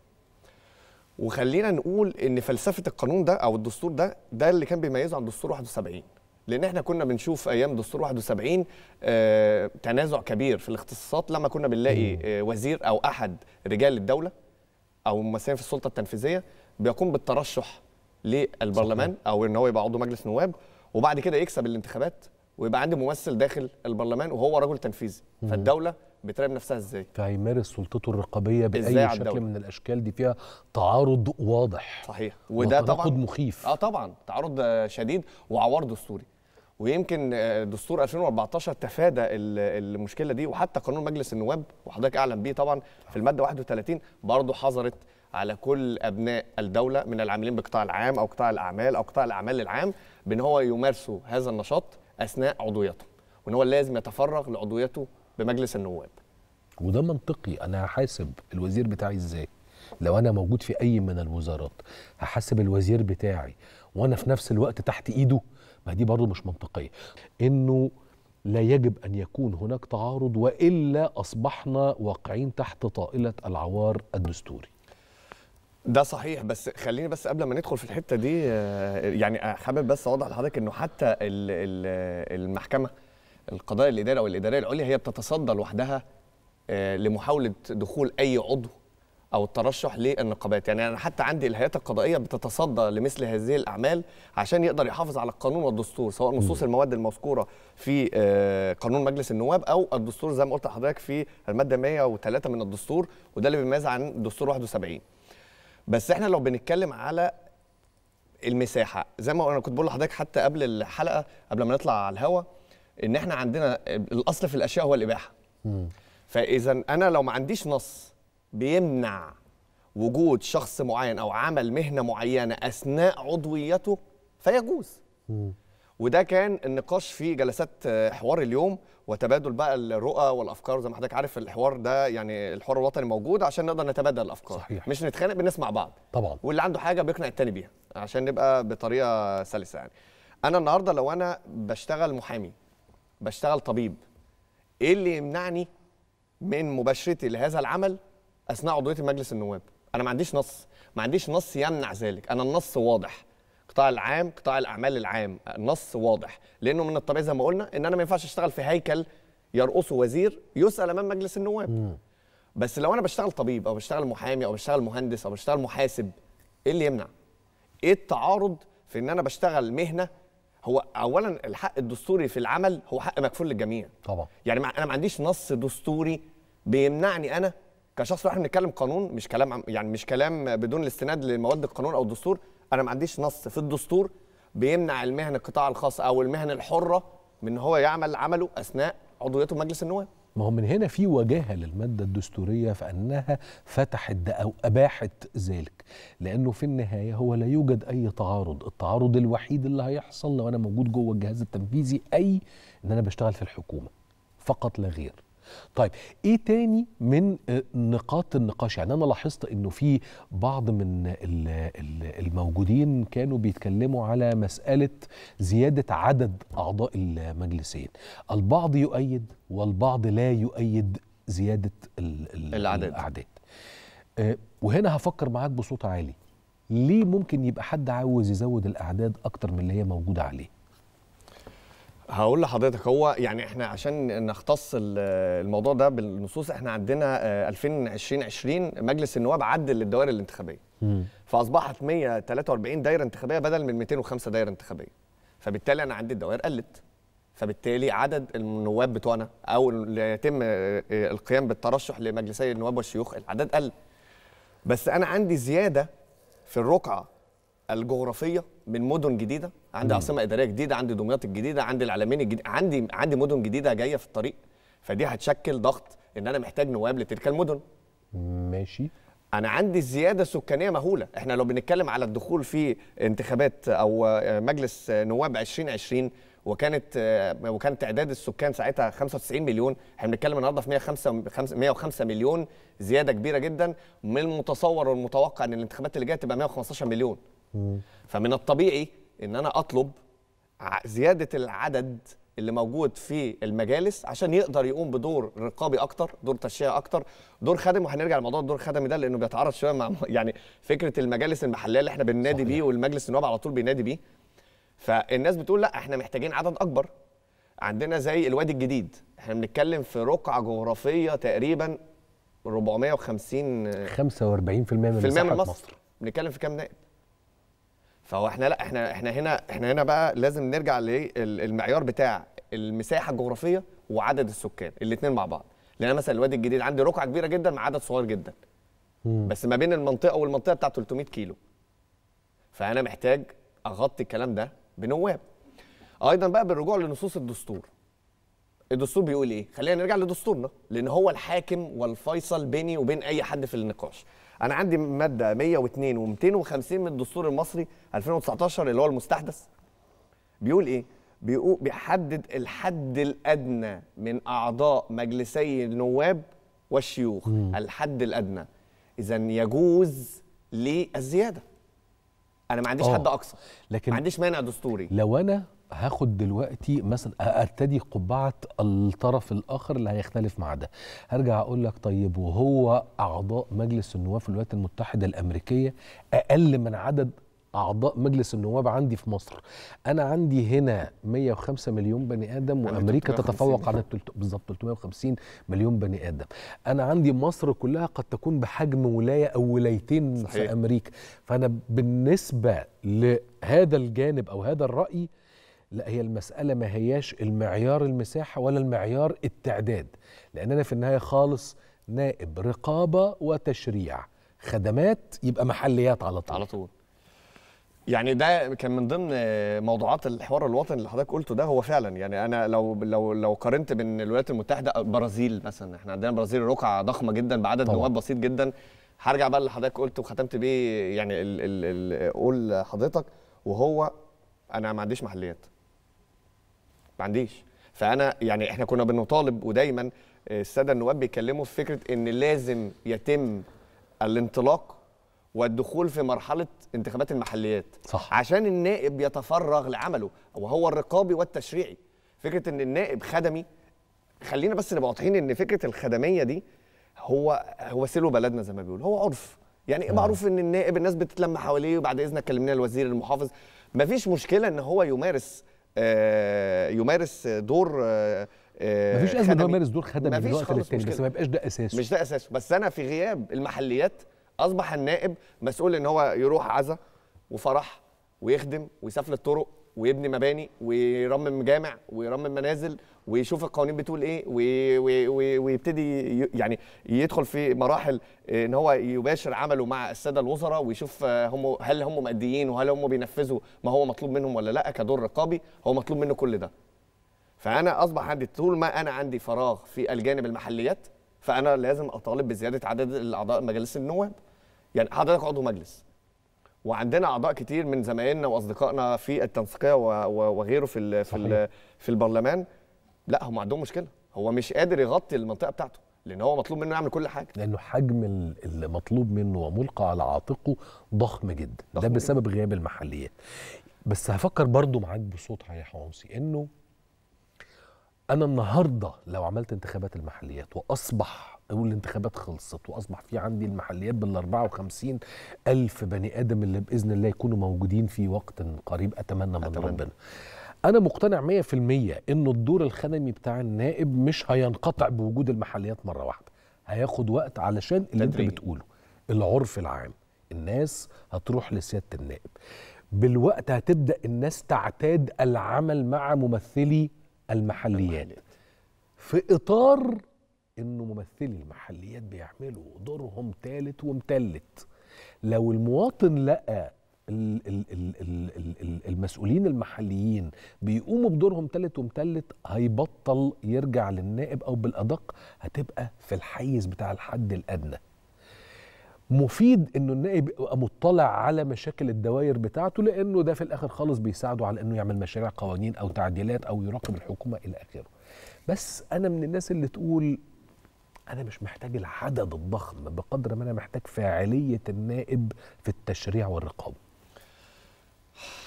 وخلينا نقول ان فلسفه القانون ده او الدستور ده ده اللي كان بيميزه عن دستور 71 لان احنا كنا بنشوف ايام دستور 71 آه تنازع كبير في الاختصاصات لما كنا بنلاقي آه وزير او احد رجال الدوله او ممثلين في السلطه التنفيذيه بيقوم بالترشح للبرلمان او ان هو يبقى عضو مجلس نواب وبعد كده يكسب الانتخابات ويبقى عندي ممثل داخل البرلمان وهو رجل تنفيذي فالدوله بتراقب نفسها ازاي فهيمارس سلطته الرقابيه باي شكل من الاشكال دي فيها تعارض واضح صحيح وده طبعا مخيف اه طبعا تعارض شديد وعوار دستوري ويمكن آه، دستور 2014 تفادى المشكله دي وحتى قانون مجلس النواب وحضرتك اعلم بيه طبعا في الماده 31 برضه حظرت على كل ابناء الدوله من العاملين بقطاع العام او قطاع الاعمال او قطاع الاعمال العام بان هو يمارسوا هذا النشاط اثناء عضويته وان هو لازم يتفرغ لعضويته بمجلس النواب وده منطقي انا هحاسب الوزير بتاعي ازاي لو انا موجود في اي من الوزارات هحاسب الوزير بتاعي وانا في نفس الوقت تحت ايده ما دي برضه مش منطقيه انه لا يجب ان يكون هناك تعارض والا اصبحنا واقعين تحت طائله العوار الدستوري ده صحيح بس خليني بس قبل ما ندخل في الحته دي آه، يعني حابب بس اوضح لحضرتك انه حتى المحكمه القضاء الاداري او الاداريه العليا هي بتتصدى لوحدها آه، لمحاوله دخول اي عضو او الترشح للنقابات يعني انا حتى عندي الهيئات القضائيه بتتصدى لمثل هذه الاعمال عشان يقدر يحافظ على القانون والدستور سواء نصوص المواد المذكوره في آه، قانون مجلس النواب او الدستور زي ما قلت لحضرتك في الماده 103 من الدستور وده اللي بيميز عن دستور 71 بس احنا لو بنتكلم على المساحه زي ما انا كنت بقول لحضرتك حتى قبل الحلقه قبل ما نطلع على الهوا ان احنا عندنا الاصل في الاشياء هو الاباحه فاذا انا لو ما عنديش نص بيمنع وجود شخص معين او عمل مهنه معينه اثناء عضويته فيجوز وده كان النقاش في جلسات حوار اليوم وتبادل بقى الرؤى والافكار زي ما حضرتك عارف الحوار ده يعني الحوار الوطني موجود عشان نقدر نتبادل الافكار صحيح. مش نتخانق بنسمع بعض طبعا واللي عنده حاجه بيقنع التاني بيها عشان نبقى بطريقه سلسه يعني انا النهارده لو انا بشتغل محامي بشتغل طبيب ايه اللي يمنعني من مباشرتي لهذا العمل اثناء عضويه مجلس النواب انا ما عنديش نص ما عنديش نص يمنع ذلك انا النص واضح القطاع العام قطاع الاعمال العام نص واضح لانه من الطبيعي زي ما قلنا ان انا ما ينفعش اشتغل في هيكل يرقصه وزير يسال امام مجلس النواب بس لو انا بشتغل طبيب او بشتغل محامي او بشتغل مهندس او بشتغل محاسب ايه اللي يمنع ايه التعارض في ان انا بشتغل مهنه هو اولا الحق الدستوري في العمل هو حق مكفول للجميع طبعا يعني انا ما عنديش نص دستوري بيمنعني انا كشخص واحنا بنتكلم قانون مش كلام يعني مش كلام بدون الاستناد لمواد القانون او الدستور انا ما عنديش نص في الدستور بيمنع المهن القطاع الخاص او المهن الحره من ان هو يعمل عمله اثناء عضويته مجلس النواب ما هو من هنا في وجاهه للماده الدستوريه فانها فتحت ده او اباحت ذلك لانه في النهايه هو لا يوجد اي تعارض التعارض الوحيد اللي هيحصل لو انا موجود جوه الجهاز التنفيذي اي ان انا بشتغل في الحكومه فقط لا غير طيب ايه تاني من آه، نقاط النقاش يعني انا لاحظت انه في بعض من الموجودين كانوا بيتكلموا على مساله زياده عدد اعضاء المجلسين البعض يؤيد والبعض لا يؤيد زياده الاعداد, الأعداد. آه، وهنا هفكر معاك بصوت عالي ليه ممكن يبقى حد عاوز يزود الاعداد اكتر من اللي هي موجوده عليه هقول لحضرتك هو يعني احنا عشان نختص الموضوع ده بالنصوص احنا عندنا 2020 آه، 20 مجلس النواب عدل الدوائر الانتخابيه فاصبحت 143 دايره انتخابيه بدل من 205 دايره انتخابيه فبالتالي انا عندي الدوائر قلت فبالتالي عدد النواب بتوعنا او اللي يتم آه، آه، القيام بالترشح لمجلسي النواب والشيوخ العدد قل بس انا عندي زياده في الرقعه الجغرافيه من مدن جديده عندي عاصمه اداريه جديده عندي دمياط الجديده عندي العلمين الجديد عندي عندي مدن جديده جايه في الطريق فدي هتشكل ضغط ان انا محتاج نواب لتلك المدن ماشي انا عندي زياده سكانيه مهوله احنا لو بنتكلم على الدخول في انتخابات او مجلس نواب 2020 وكانت وكان تعداد السكان ساعتها 95 مليون احنا بنتكلم النهارده في 105 105 مليون زياده كبيره جدا من المتصور والمتوقع ان الانتخابات اللي جايه تبقى 115 مليون مم. فمن الطبيعي ان انا اطلب زياده العدد اللي موجود في المجالس عشان يقدر يقوم بدور رقابي اكتر دور تشريعي اكتر دور خدمي وهنرجع لموضوع الدور الخدمي ده لانه بيتعارض شويه مع <laughs> يعني فكره المجالس المحليه اللي احنا بننادي بيه والمجلس النواب على طول بينادي بيه فالناس بتقول لا احنا محتاجين عدد اكبر عندنا زي الوادي الجديد احنا بنتكلم في رقعه جغرافيه تقريبا 450 45% من مساحه مصر بنتكلم في كام نائب فهو احنا لا احنا احنا هنا احنا هنا بقى لازم نرجع للمعيار بتاع المساحه الجغرافيه وعدد السكان الاثنين مع بعض لان مثلا الوادي الجديد عندي رقعه كبيره جدا مع عدد صغير جدا مم. بس ما بين المنطقه والمنطقه بتاع 300 كيلو فانا محتاج اغطي الكلام ده بنواب ايضا بقى بالرجوع لنصوص الدستور الدستور بيقول ايه خلينا نرجع لدستورنا لان هو الحاكم والفيصل بيني وبين اي حد في النقاش انا عندي ماده 102 و250 من الدستور المصري 2019 اللي هو المستحدث بيقول ايه بيقول بيحدد الحد الادنى من اعضاء مجلسي النواب والشيوخ مم. الحد الادنى اذا يجوز للزياده انا ما عنديش أوه. حد اقصى لكن ما عنديش مانع دستوري لو انا هاخد دلوقتي مثلا ارتدي قبعه الطرف الاخر اللي هيختلف مع ده هرجع اقول لك طيب وهو اعضاء مجلس النواب في الولايات المتحده الامريكيه اقل من عدد اعضاء مجلس النواب عندي في مصر انا عندي هنا 105 مليون بني ادم وامريكا تتفوق على بالظبط 350 مليون بني ادم انا عندي مصر كلها قد تكون بحجم ولايه او ولايتين صحيح. في امريكا فانا بالنسبه لهذا الجانب او هذا الراي لا هي المسألة ما هياش المعيار المساحة ولا المعيار التعداد لأن أنا في النهاية خالص نائب رقابة وتشريع خدمات يبقى محليات على طول على طول يعني ده كان من ضمن موضوعات الحوار الوطني اللي حضرتك قلته ده هو فعلا يعني انا لو لو لو قارنت بين الولايات المتحده آه، برازيل مثلا احنا عندنا برازيل رقعه ضخمه جدا بعدد نواب بسيط جدا هرجع بقى اللي حضرتك قلته وختمت بيه يعني ال ال ال قول حضرتك وهو انا ما عنديش محليات ما عنديش فانا يعني احنا كنا بنطالب ودايما الساده النواب بيتكلموا في فكره ان لازم يتم الانطلاق والدخول في مرحله انتخابات المحليات صح. عشان النائب يتفرغ لعمله وهو الرقابي والتشريعي فكره ان النائب خدمي خلينا بس نبقى واضحين ان فكره الخدميه دي هو هو سلو بلدنا زي ما بيقول هو عرف يعني معروف ان النائب الناس بتتلم حواليه وبعد اذنك كلمنا الوزير المحافظ مفيش مشكله ان هو يمارس آه، يمارس دور آه، آه، فيش ازمه يمارس دور خدمي من وقت للتاني بس ما يبقاش ده اساسه مش ده اساسه بس انا في غياب المحليات اصبح النائب مسؤول ان هو يروح عزا وفرح ويخدم ويسافر الطرق ويبني مباني ويرمم جامع ويرمم منازل ويشوف القوانين بتقول ايه ويبتدي يعني يدخل في مراحل ان هو يباشر عمله مع الساده الوزراء ويشوف آه، هم هل هم ماديين وهل هم بينفذوا ما هو مطلوب منهم ولا لا كدور رقابي هو مطلوب منه كل ده فانا اصبح عندي طول ما انا عندي فراغ في الجانب المحليات فانا لازم اطالب بزياده عدد الاعضاء مجلس النواب يعني حضرتك عضو مجلس وعندنا اعضاء كتير من زمايلنا واصدقائنا في التنسيقيه وغيره في في في البرلمان لا هم عندهم مشكله هو مش قادر يغطي المنطقه بتاعته لان هو مطلوب منه يعمل كل حاجه لانه حجم اللي مطلوب منه وملقى على عاتقه ضخم جدا ضخم ده بسبب غياب المحليات بس هفكر برضو معاك بصوت يا حوامسي انه انا النهارده لو عملت انتخابات المحليات واصبح الانتخابات خلصت واصبح في عندي المحليات بال 54 الف بني ادم اللي باذن الله يكونوا موجودين في وقت قريب اتمنى من أتمنى. ربنا انا مقتنع 100% انه الدور الخدمي بتاع النائب مش هينقطع بوجود المحليات مره واحده هياخد وقت علشان اللي انت بتقوله العرف العام الناس هتروح لسياده النائب بالوقت هتبدا الناس تعتاد العمل مع ممثلي المحليات المحليات. في اطار انه ممثلي المحليات بيعملوا دورهم تالت ومتلت لو المواطن لقى المسؤولين المحليين بيقوموا بدورهم تالت ومتلت هيبطل يرجع للنائب او بالادق هتبقى في الحيز بتاع الحد الادنى مفيد انه النائب يبقى مطلع على مشاكل الدوائر بتاعته لانه ده في الاخر خالص بيساعده على انه يعمل مشاريع قوانين او تعديلات او يراقب الحكومه الى اخره بس انا من الناس اللي تقول انا مش محتاج العدد الضخم بقدر ما انا محتاج فاعليه النائب في التشريع والرقابه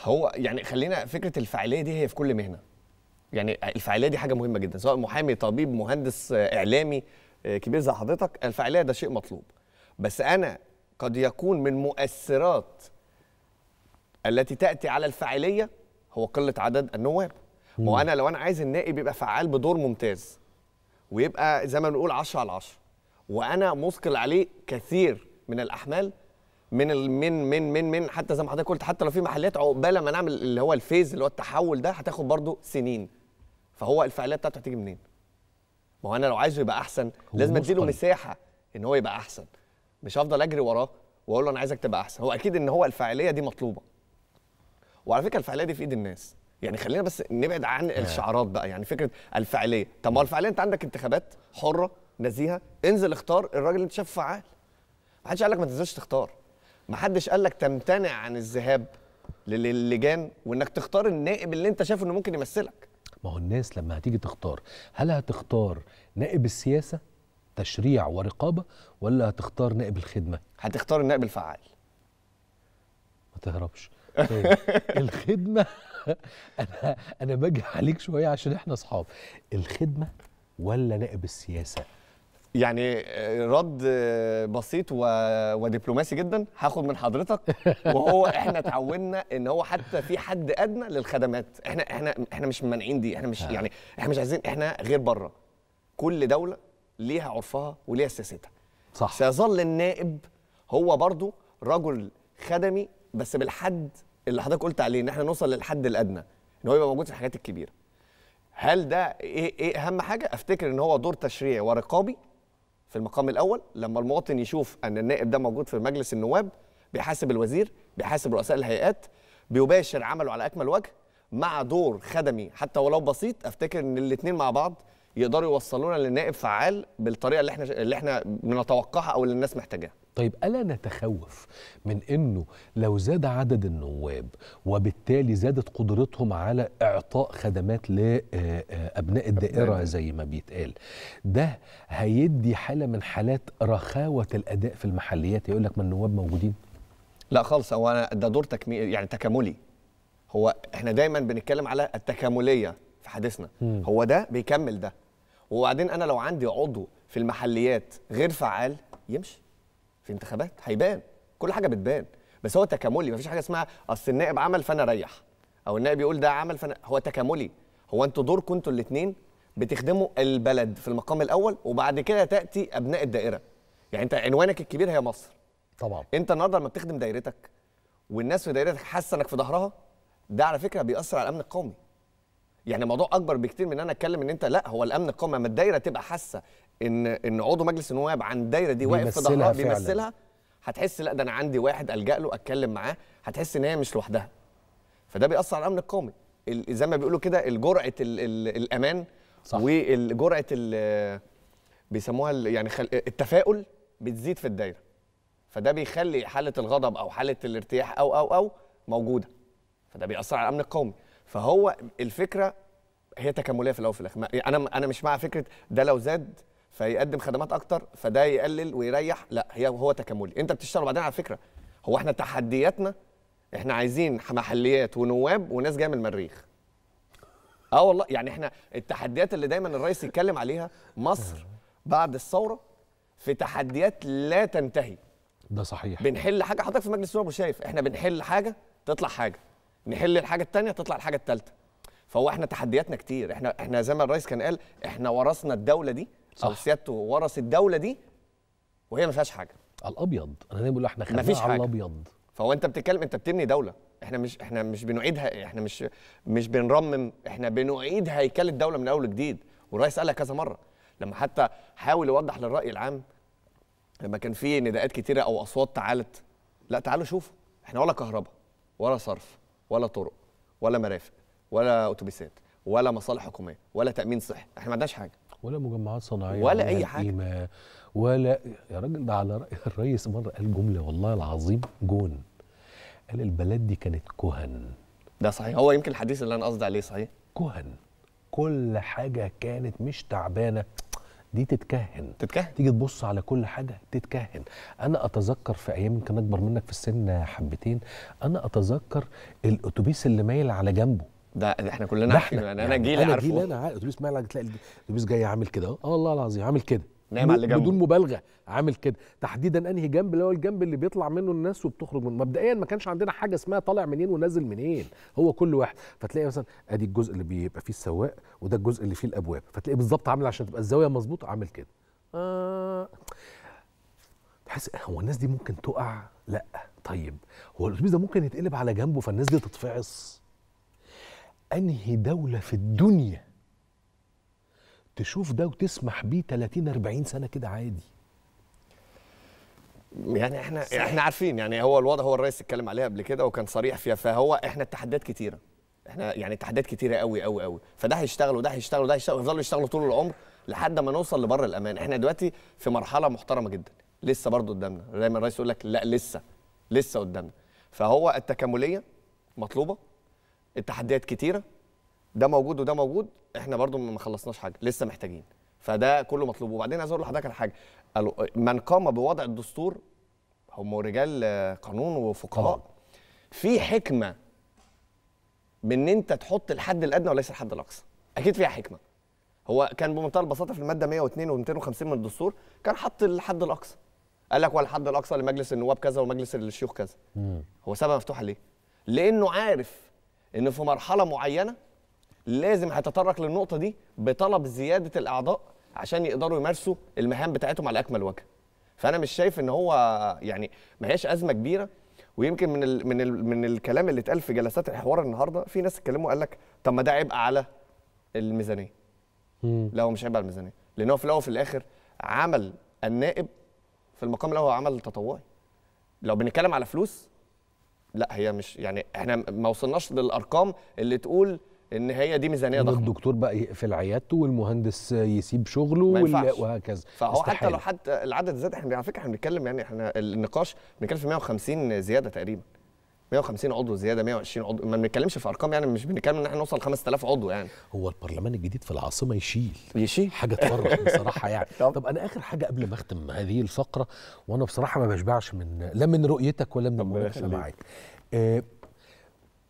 هو يعني خلينا فكره الفاعليه دي هي في كل مهنه يعني الفاعليه دي حاجه مهمه جدا سواء محامي طبيب مهندس اعلامي كبير زي حضرتك الفاعليه ده شيء مطلوب بس انا قد يكون من مؤثرات التي تاتي على الفاعليه هو قله عدد النواب ما انا لو انا عايز النائب يبقى فعال بدور ممتاز ويبقى زي ما بنقول 10 على 10 وانا مثقل عليه كثير من الاحمال من من من من من حتى زي ما حضرتك قلت حتى لو في محلات عقبال ما نعمل اللي هو الفيز اللي هو التحول ده هتاخد برضه سنين فهو الفعاليه بتاعته هتيجي منين؟ ما هو انا لو عايزه يبقى احسن لازم اديله مساحه ان هو يبقى احسن مش هفضل اجري وراه واقول له انا عايزك تبقى احسن هو اكيد ان هو الفاعليه دي مطلوبه وعلى فكره الفاعليه دي في ايد الناس يعني خلينا بس نبعد عن الشعارات بقى يعني فكره الفعاليه طب ما الفعاليه انت عندك انتخابات حره نزيهه انزل اختار الراجل اللي انت شايفه فعال ما حدش قال لك ما تنزلش تختار ما حدش قال لك تمتنع عن الذهاب للجان وانك تختار النائب اللي انت شايفه انه ممكن يمثلك ما هو الناس لما هتيجي تختار هل هتختار نائب السياسه تشريع ورقابه ولا هتختار نائب الخدمه هتختار النائب الفعال ما تهربش طيب <laughs> الخدمه <laughs> انا انا باجي عليك شويه عشان احنا اصحاب الخدمه ولا نائب السياسه يعني آه، رد آه، بسيط و... ودبلوماسي جدا هاخد من حضرتك <laughs> وهو احنا اتعودنا ان هو حتى في حد ادنى للخدمات احنا احنا احنا مش مانعين دي احنا مش آه. يعني احنا مش عايزين احنا غير بره كل دوله ليها عرفها وليها سياستها صح سيظل النائب هو برضه رجل خدمي بس بالحد اللي حضرتك قلت عليه ان احنا نوصل للحد الادنى ان هو يبقى موجود في الحاجات الكبيره هل ده ايه ايه اهم حاجه افتكر ان هو دور تشريعي ورقابي في المقام الاول لما المواطن يشوف ان النائب ده موجود في مجلس النواب بيحاسب الوزير بيحاسب رؤساء الهيئات بيباشر عمله على اكمل وجه مع دور خدمي حتى ولو بسيط افتكر ان الاثنين مع بعض يقدروا يوصلونا للنائب فعال بالطريقه اللي احنا اللي احنا بنتوقعها او اللي الناس محتاجاها طيب ألا نتخوف من أنه لو زاد عدد النواب وبالتالي زادت قدرتهم على إعطاء خدمات لأبناء آه، آه، الدائرة زي ما بيتقال ده هيدي حالة من حالات رخاوة الأداء في المحليات يقول لك ما النواب موجودين لا خالص هو أنا ده دور تكميل يعني تكاملي هو احنا دايما بنتكلم على التكاملية في حديثنا هو ده بيكمل ده وبعدين أنا لو عندي عضو في المحليات غير فعال يمشي في انتخابات هيبان كل حاجه بتبان بس هو تكاملي مفيش حاجه اسمها اصل النائب عمل فانا ريح او النائب يقول ده عمل فانا هو تكاملي هو انتوا دوركم انتوا الاثنين بتخدموا البلد في المقام الاول وبعد كده تاتي ابناء الدائره يعني انت عنوانك الكبير هي مصر طبعا انت النهارده لما بتخدم دايرتك والناس في دايرتك حاسه انك في ظهرها ده على فكره بيأثر على الامن القومي يعني الموضوع اكبر بكتير من ان انا اتكلم ان انت لا هو الامن القومي لما الدايره تبقى حاسه ان ان عضو مجلس النواب عن الدايره دي واقف في ظهرها بيمثلها هتحس لا ده انا عندي واحد الجا له اتكلم معاه هتحس ان هي مش لوحدها فده بيأثر على الامن القومي زي ما بيقولوا كده الجرعه الامان صح وجرعه بيسموها يعني التفاؤل بتزيد في الدايره فده بيخلي حاله الغضب او حاله الارتياح او او او موجوده فده بيأثر على الامن القومي فهو الفكره هي تكامليه في الاول وفي الاخر انا انا مش مع فكره ده لو زاد فيقدم خدمات اكتر فده يقلل ويريح لا هي هو تكاملي انت بتشتغل وبعدين على فكره هو احنا تحدياتنا احنا عايزين محليات ونواب وناس جايه من المريخ اه والله يعني احنا التحديات اللي دايما الرئيس يتكلم عليها مصر بعد الثوره في تحديات لا تنتهي ده صحيح بنحل حاجه حضرتك في مجلس الشورى وشايف شايف احنا بنحل حاجه تطلع حاجه نحل الحاجه الثانيه تطلع الحاجه الثالثه فهو احنا تحدياتنا كتير احنا احنا زي ما الرئيس كان قال احنا ورثنا الدوله دي او سيادته ورث الدوله دي وهي ما فيهاش حاجه على الابيض انا دايما بقول احنا خدنا على الابيض فهو انت بتتكلم انت بتبني دوله احنا مش احنا مش بنعيدها احنا مش مش بنرمم احنا بنعيد هيكله الدوله من اول وجديد والرئيس قالها كذا مره لما حتى حاول يوضح للراي العام لما كان في نداءات كتيره او اصوات تعالت لا تعالوا شوفوا احنا ولا كهرباء ولا صرف ولا طرق ولا مرافق ولا اتوبيسات ولا مصالح حكوميه ولا تامين صحي احنا ما عندناش حاجه ولا مجمعات صناعيه ولا, ولا اي حاجه ولا يا راجل ده على راي <laughs> الرئيس مره قال جمله والله العظيم جون قال البلد دي كانت كهن ده صحيح هو يمكن الحديث اللي انا قصدي عليه صحيح كهن كل حاجه كانت مش تعبانه دي تتكهن تتكهن تيجي تبص على كل حاجه تتكهن انا اتذكر في ايام يمكن اكبر منك في السن حبتين انا اتذكر الاتوبيس اللي مايل على جنبه ده ده احنا كلنا عارفينه يعني انا يعني جيل انا جيل انا عارف اتوبيس مالك تلاقي الاتوبيس جاي عامل كده اه والله العظيم عامل كده نايم على اللي جنبه بدون مبالغه عامل كده تحديدا انهي جنب اللي هو الجنب اللي بيطلع منه الناس وبتخرج منه مبدئيا ما كانش عندنا حاجه اسمها طالع منين ونازل منين هو كل واحد فتلاقي مثلا ادي الجزء اللي بيبقى فيه السواق وده الجزء اللي فيه الابواب فتلاقي بالظبط عامل عشان تبقى الزاويه مظبوطه عامل كده آه. تحس هو الناس دي ممكن تقع لا طيب هو الاتوبيس ده ممكن يتقلب على جنبه فالناس دي تتفعص انهي دوله في الدنيا تشوف ده وتسمح بيه 30 40 سنه كده عادي يعني احنا صحيح. احنا عارفين يعني هو الوضع هو الرئيس اتكلم عليها قبل كده وكان صريح فيها فهو احنا التحديات كتيره احنا يعني تحديات كتيره قوي قوي قوي فده هيشتغل وده هيشتغل وده هيشتغل ويفضلوا يشتغلوا طول العمر لحد ما نوصل لبر الامان احنا دلوقتي في مرحله محترمه جدا لسه برضه قدامنا دايما الرئيس يقول لك لا لسه لسه قدامنا فهو التكامليه مطلوبه التحديات كتيره ده موجود وده موجود احنا برضو ما خلصناش حاجه لسه محتاجين فده كله مطلوب وبعدين عايز اقول لحضرتك على حاجه من قام بوضع الدستور هم رجال قانون وفقهاء في حكمه بان انت تحط الحد الادنى وليس الحد الاقصى اكيد فيها حكمه هو كان بمنتهى البساطه في الماده 102 و250 من الدستور كان حط الحد الاقصى قال لك هو الحد الاقصى لمجلس النواب كذا ومجلس الشيوخ كذا هو سبب مفتوحه ليه لانه عارف ان في مرحله معينه لازم هيتطرق للنقطه دي بطلب زياده الاعضاء عشان يقدروا يمارسوا المهام بتاعتهم على اكمل وجه فانا مش شايف ان هو يعني ما هياش ازمه كبيره ويمكن من الـ من الـ من الكلام اللي اتقال في جلسات الحوار النهارده في ناس اتكلموا قال لك طب ما ده عبء على الميزانيه لا هو مش عبء على الميزانيه لان هو في الاول وفي الاخر عمل النائب في المقام الاول هو عمل تطوعي لو بنتكلم على فلوس لا هي مش يعني احنا ما وصلناش للارقام اللي تقول ان هي دي ميزانيه ضخمه الدكتور بقى يقفل عيادته والمهندس يسيب شغله وهكذا فهو استحيل. حتى لو حتى العدد زاد احنا على فكره احنا بنتكلم يعني احنا النقاش بنتكلم في 150 زياده تقريبا 150 عضو زياده 120 عضو ما بنتكلمش في ارقام يعني مش بنتكلم ان احنا نوصل 5000 عضو يعني هو البرلمان الجديد في العاصمه يشيل يشيل حاجه تفرح بصراحه يعني <laughs> طب. طب انا اخر حاجه قبل ما اختم هذه الفقره وانا بصراحه ما بشبعش من لا من رؤيتك ولا من المناقشه معاك آه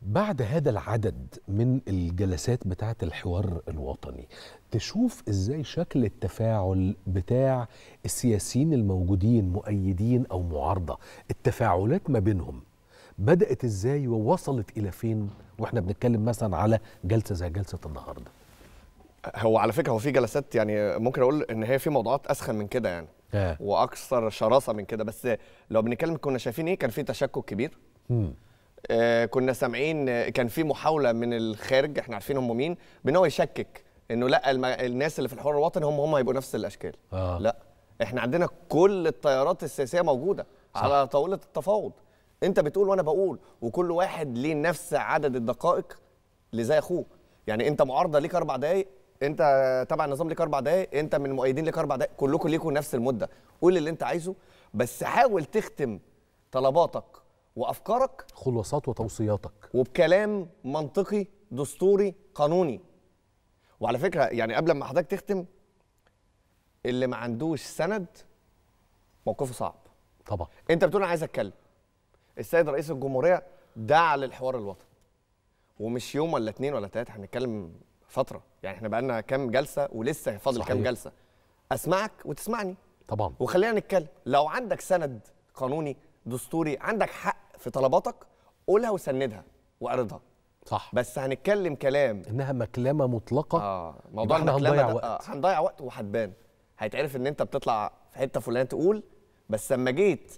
بعد هذا العدد من الجلسات بتاعه الحوار الوطني تشوف ازاي شكل التفاعل بتاع السياسيين الموجودين مؤيدين او معارضه التفاعلات ما بينهم بدات ازاي ووصلت الى فين واحنا بنتكلم مثلا على جلسه زي جلسه النهارده هو على فكره هو في جلسات يعني ممكن اقول ان هي في موضوعات اسخن من كده يعني آه. واكثر شراسه من كده بس لو بنتكلم كنا شايفين ايه كان في تشكك كبير امم آه كنا سامعين كان في محاوله من الخارج احنا عارفين هم مين بان هو يشكك انه لا الم... الناس اللي في الحوار الوطني هم هم هيبقوا نفس الاشكال آه. لا احنا عندنا كل التيارات السياسيه موجوده صح. على طاوله التفاوض انت بتقول وانا بقول وكل واحد ليه نفس عدد الدقائق اللي زي اخوه يعني انت معارضه ليك اربع دقائق انت تبع النظام ليك اربع دقائق انت من المؤيدين ليك اربع دقائق كلكم ليكم نفس المده قول اللي انت عايزه بس حاول تختم طلباتك وافكارك خلاصات وتوصياتك وبكلام منطقي دستوري قانوني وعلى فكره يعني قبل ما حضرتك تختم اللي ما عندوش سند موقفه صعب طبعا انت بتقول انا عايز اتكلم السيد رئيس الجمهوريه دعا للحوار الوطني ومش يوم ولا اثنين ولا ثلاثه احنا بنتكلم فتره يعني احنا بقى لنا كام جلسه ولسه فاضل كام جلسه اسمعك وتسمعني طبعا وخلينا نتكلم لو عندك سند قانوني دستوري عندك حق في طلباتك قولها وسندها وارضها صح بس هنتكلم كلام انها مكلمه مطلقه اه موضوع احنا هنضيع وقت آه هنضيع وقت وهتبان هيتعرف ان انت بتطلع في حته فلان تقول بس لما جيت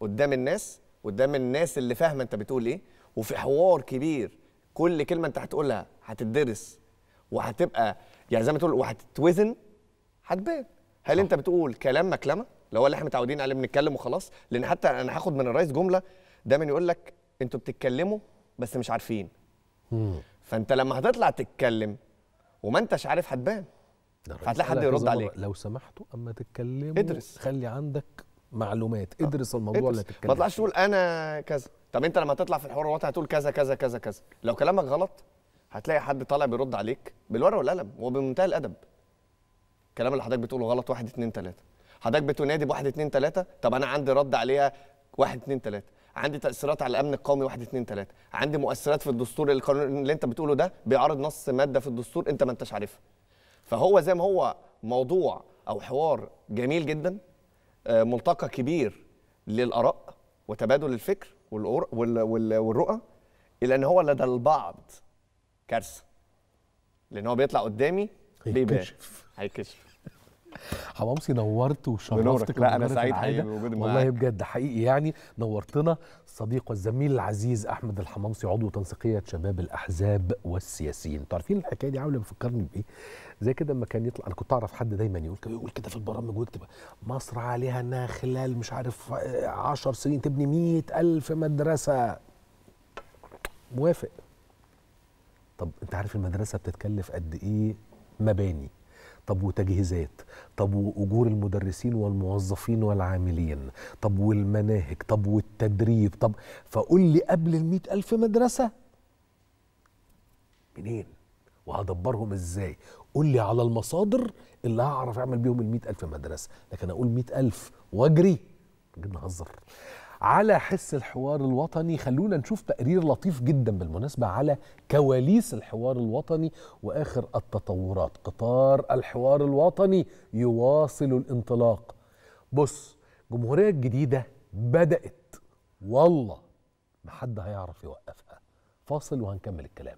قدام الناس قدام الناس اللي فاهمه انت بتقول ايه وفي حوار كبير كل كلمه انت هتقولها هتدرس وهتبقى يعني زي ما تقول وهتتوزن هتبان هل صح. انت بتقول كلام مكلمه اللي هو اللي احنا متعودين عليه بنتكلم وخلاص لان حتى انا هاخد من الرئيس جمله دايما يقول لك انتوا بتتكلموا بس مش عارفين مم. فانت لما هتطلع تتكلم وما انتش عارف هتبان هتلاقي حد يرد عليك لو سمحتوا اما تتكلموا ادرس خلي عندك معلومات ادرس الموضوع اللي هتتكلم ما تطلعش تقول انا كذا طب انت لما تطلع في الحوار الوطني هتقول كذا كذا كذا كذا لو كلامك غلط هتلاقي حد طالع بيرد عليك بالورقه والقلم وبمنتهى الادب الكلام اللي حضرتك بتقوله غلط واحد اتنين تلاته حضرتك بتنادي بواحد اتنين تلاته طب انا عندي رد عليها واحد اتنين تلاته عندي تاثيرات على الامن القومي واحد اتنين تلاته عندي مؤثرات في الدستور القانون اللي انت بتقوله ده بيعارض نص ماده في الدستور انت ما انتش عارفها فهو زي ما هو موضوع او حوار جميل جدا آه، ملتقى كبير للاراء وتبادل الفكر والرؤى الا ان هو لدى البعض كارثه لان هو بيطلع قدامي بيبان هيكشف حمامسي نورت وشرفتك لا انا سعيد حقيقي والله بجد حقيقي يعني نورتنا الصديق والزميل العزيز احمد الحمامسي عضو تنسيقيه شباب الاحزاب والسياسيين انتوا عارفين الحكايه دي عامله بفكرني بايه زي كده لما كان يطلع انا كنت اعرف حد دايما يقول كده يقول كده في البرامج ويكتب مصر عليها انها خلال مش عارف 10 سنين تبني 100000 مدرسه موافق طب انت عارف المدرسه بتتكلف قد ايه مباني طب وتجهيزات طب واجور المدرسين والموظفين والعاملين طب والمناهج طب والتدريب طب فقول لي قبل ال ألف مدرسه منين وهدبرهم ازاي قول لي على المصادر اللي هعرف اعمل بيهم ال ألف مدرسه لكن اقول 100000 ألف واجري نهزر على حس الحوار الوطني خلونا نشوف تقرير لطيف جدا بالمناسبة على كواليس الحوار الوطني وآخر التطورات قطار الحوار الوطني يواصل الانطلاق بص الجمهورية الجديدة بدأت والله ما حد هيعرف يوقفها فاصل وهنكمل الكلام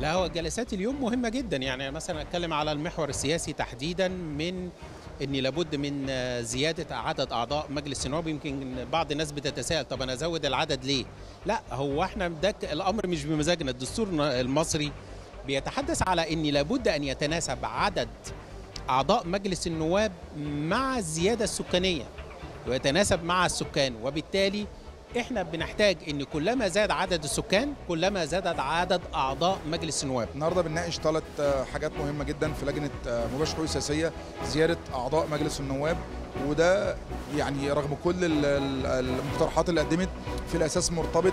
لا هو جلسات اليوم مهمة جدا يعني مثلا أتكلم على المحور السياسي تحديدا من ان لابد من زياده عدد اعضاء مجلس النواب يمكن بعض الناس بتتساءل طب انا ازود العدد ليه لا هو احنا ده الامر مش بمزاجنا الدستور المصري بيتحدث على ان لابد ان يتناسب عدد اعضاء مجلس النواب مع الزياده السكانيه ويتناسب مع السكان وبالتالي احنا بنحتاج ان كلما زاد عدد السكان كلما زاد عدد اعضاء مجلس النواب النهارده بنناقش ثلاث آه، حاجات مهمه جدا في لجنه آه، مباشر حقوق سياسيه زياده اعضاء مجلس النواب وده يعني رغم كل المقترحات اللي قدمت في الاساس مرتبط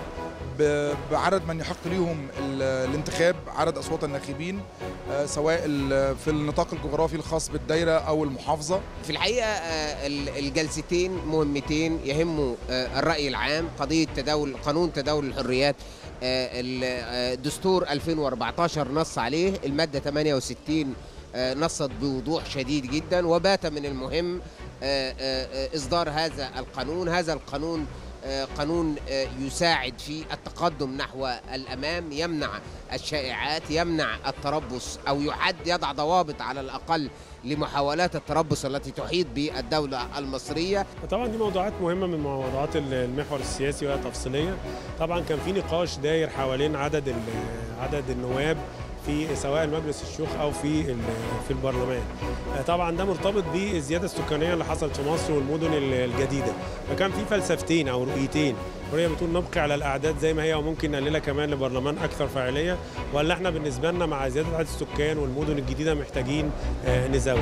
بعدد من يحق لهم الانتخاب عدد أصوات الناخبين آه، سواء في النطاق الجغرافي الخاص بالدايرة أو المحافظة في الحقيقة آه، الجلستين مهمتين يهموا آه، الرأي العام قضية تداول قانون تداول الحريات الدستور 2014 نص عليه المادة 68 نصت بوضوح شديد جدا وبات من المهم اصدار هذا القانون هذا القانون آه، قانون آه، يساعد في التقدم نحو الامام يمنع الشائعات يمنع التربص او يحد يضع ضوابط على الاقل لمحاولات التربص التي تحيط بالدوله المصريه. طبعا دي موضوعات مهمه من موضوعات المحور السياسي وهي تفصيليه. طبعا كان في نقاش داير حوالين عدد عدد النواب في سواء مجلس الشيوخ او في في البرلمان. آه، طبعا ده مرتبط بالزياده السكانيه اللي حصلت في مصر والمدن الجديده، فكان في فلسفتين او رؤيتين، رؤيه بتقول نبقي على الاعداد زي ما هي وممكن نقللها كمان لبرلمان اكثر فاعليه، ولا احنا بالنسبه لنا مع زياده عدد السكان والمدن الجديده محتاجين آه، نزود.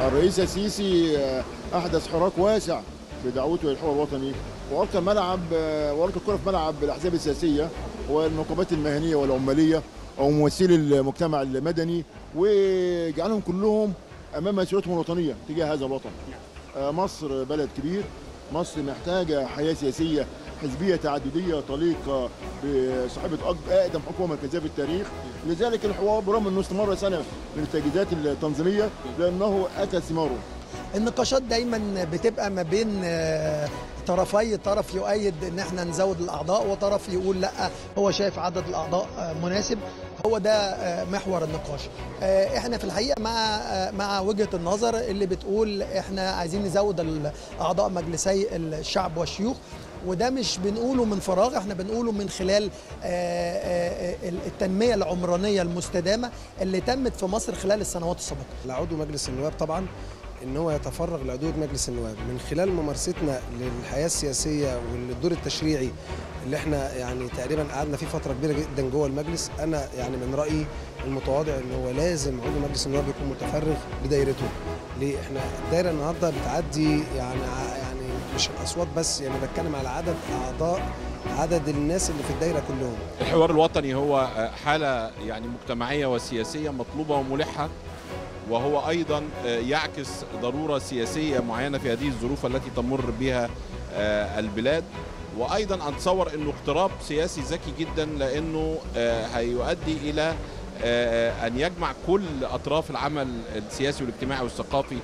الرئيس السيسي آه، احدث حراك واسع في دعوته للحوار الوطني وألقى ملعب وألقى كره في ملعب الأحزاب السياسية والنقابات المهنيه والعماليه وممثلي المجتمع المدني وجعلهم كلهم امام مسؤوليتهم الوطنيه تجاه هذا الوطن. آه، مصر بلد كبير، مصر محتاجه حياه سياسيه حزبيه تعدديه طليقه بصاحبه اقدم حكومه مركزيه في التاريخ، لذلك الحوار برغم انه استمر سنه من التجهيزات التنظيميه لانه اتى ثماره. النقاشات دايما بتبقى ما بين آه، طرفي طرف يؤيد ان احنا نزود الاعضاء وطرف يقول لا هو شايف عدد الاعضاء آه، مناسب هو ده آه، محور النقاش احنا في الحقيقه مع مع وجهه النظر اللي بتقول احنا عايزين نزود اعضاء مجلسي الشعب والشيوخ وده مش بنقوله من فراغ احنا بنقوله من خلال التنميه العمرانيه المستدامه اللي تمت في مصر خلال السنوات السابقه. لعضو مجلس النواب طبعا ان هو يتفرغ لعضويه مجلس النواب من خلال ممارستنا للحياه السياسيه والدور التشريعي اللي احنا يعني تقريبا قعدنا فيه فتره كبيره جدا جوه المجلس انا يعني من رايي المتواضع ان هو لازم عضو مجلس النواب يكون متفرغ لدايرته ليه احنا الدايره النهارده بتعدي يعني يعني مش الاصوات بس يعني بتكلم على عدد اعضاء عدد الناس اللي في الدايره كلهم الحوار الوطني هو حاله يعني مجتمعيه وسياسيه مطلوبه وملحه وهو ايضا آه، يعكس ضروره سياسيه معينه في هذه الظروف التي تمر بها آه، البلاد وايضا اتصور انه اقتراب سياسي ذكي جدا لانه آه، هيؤدي الى ان يجمع كل اطراف العمل السياسي والاجتماعي والثقافي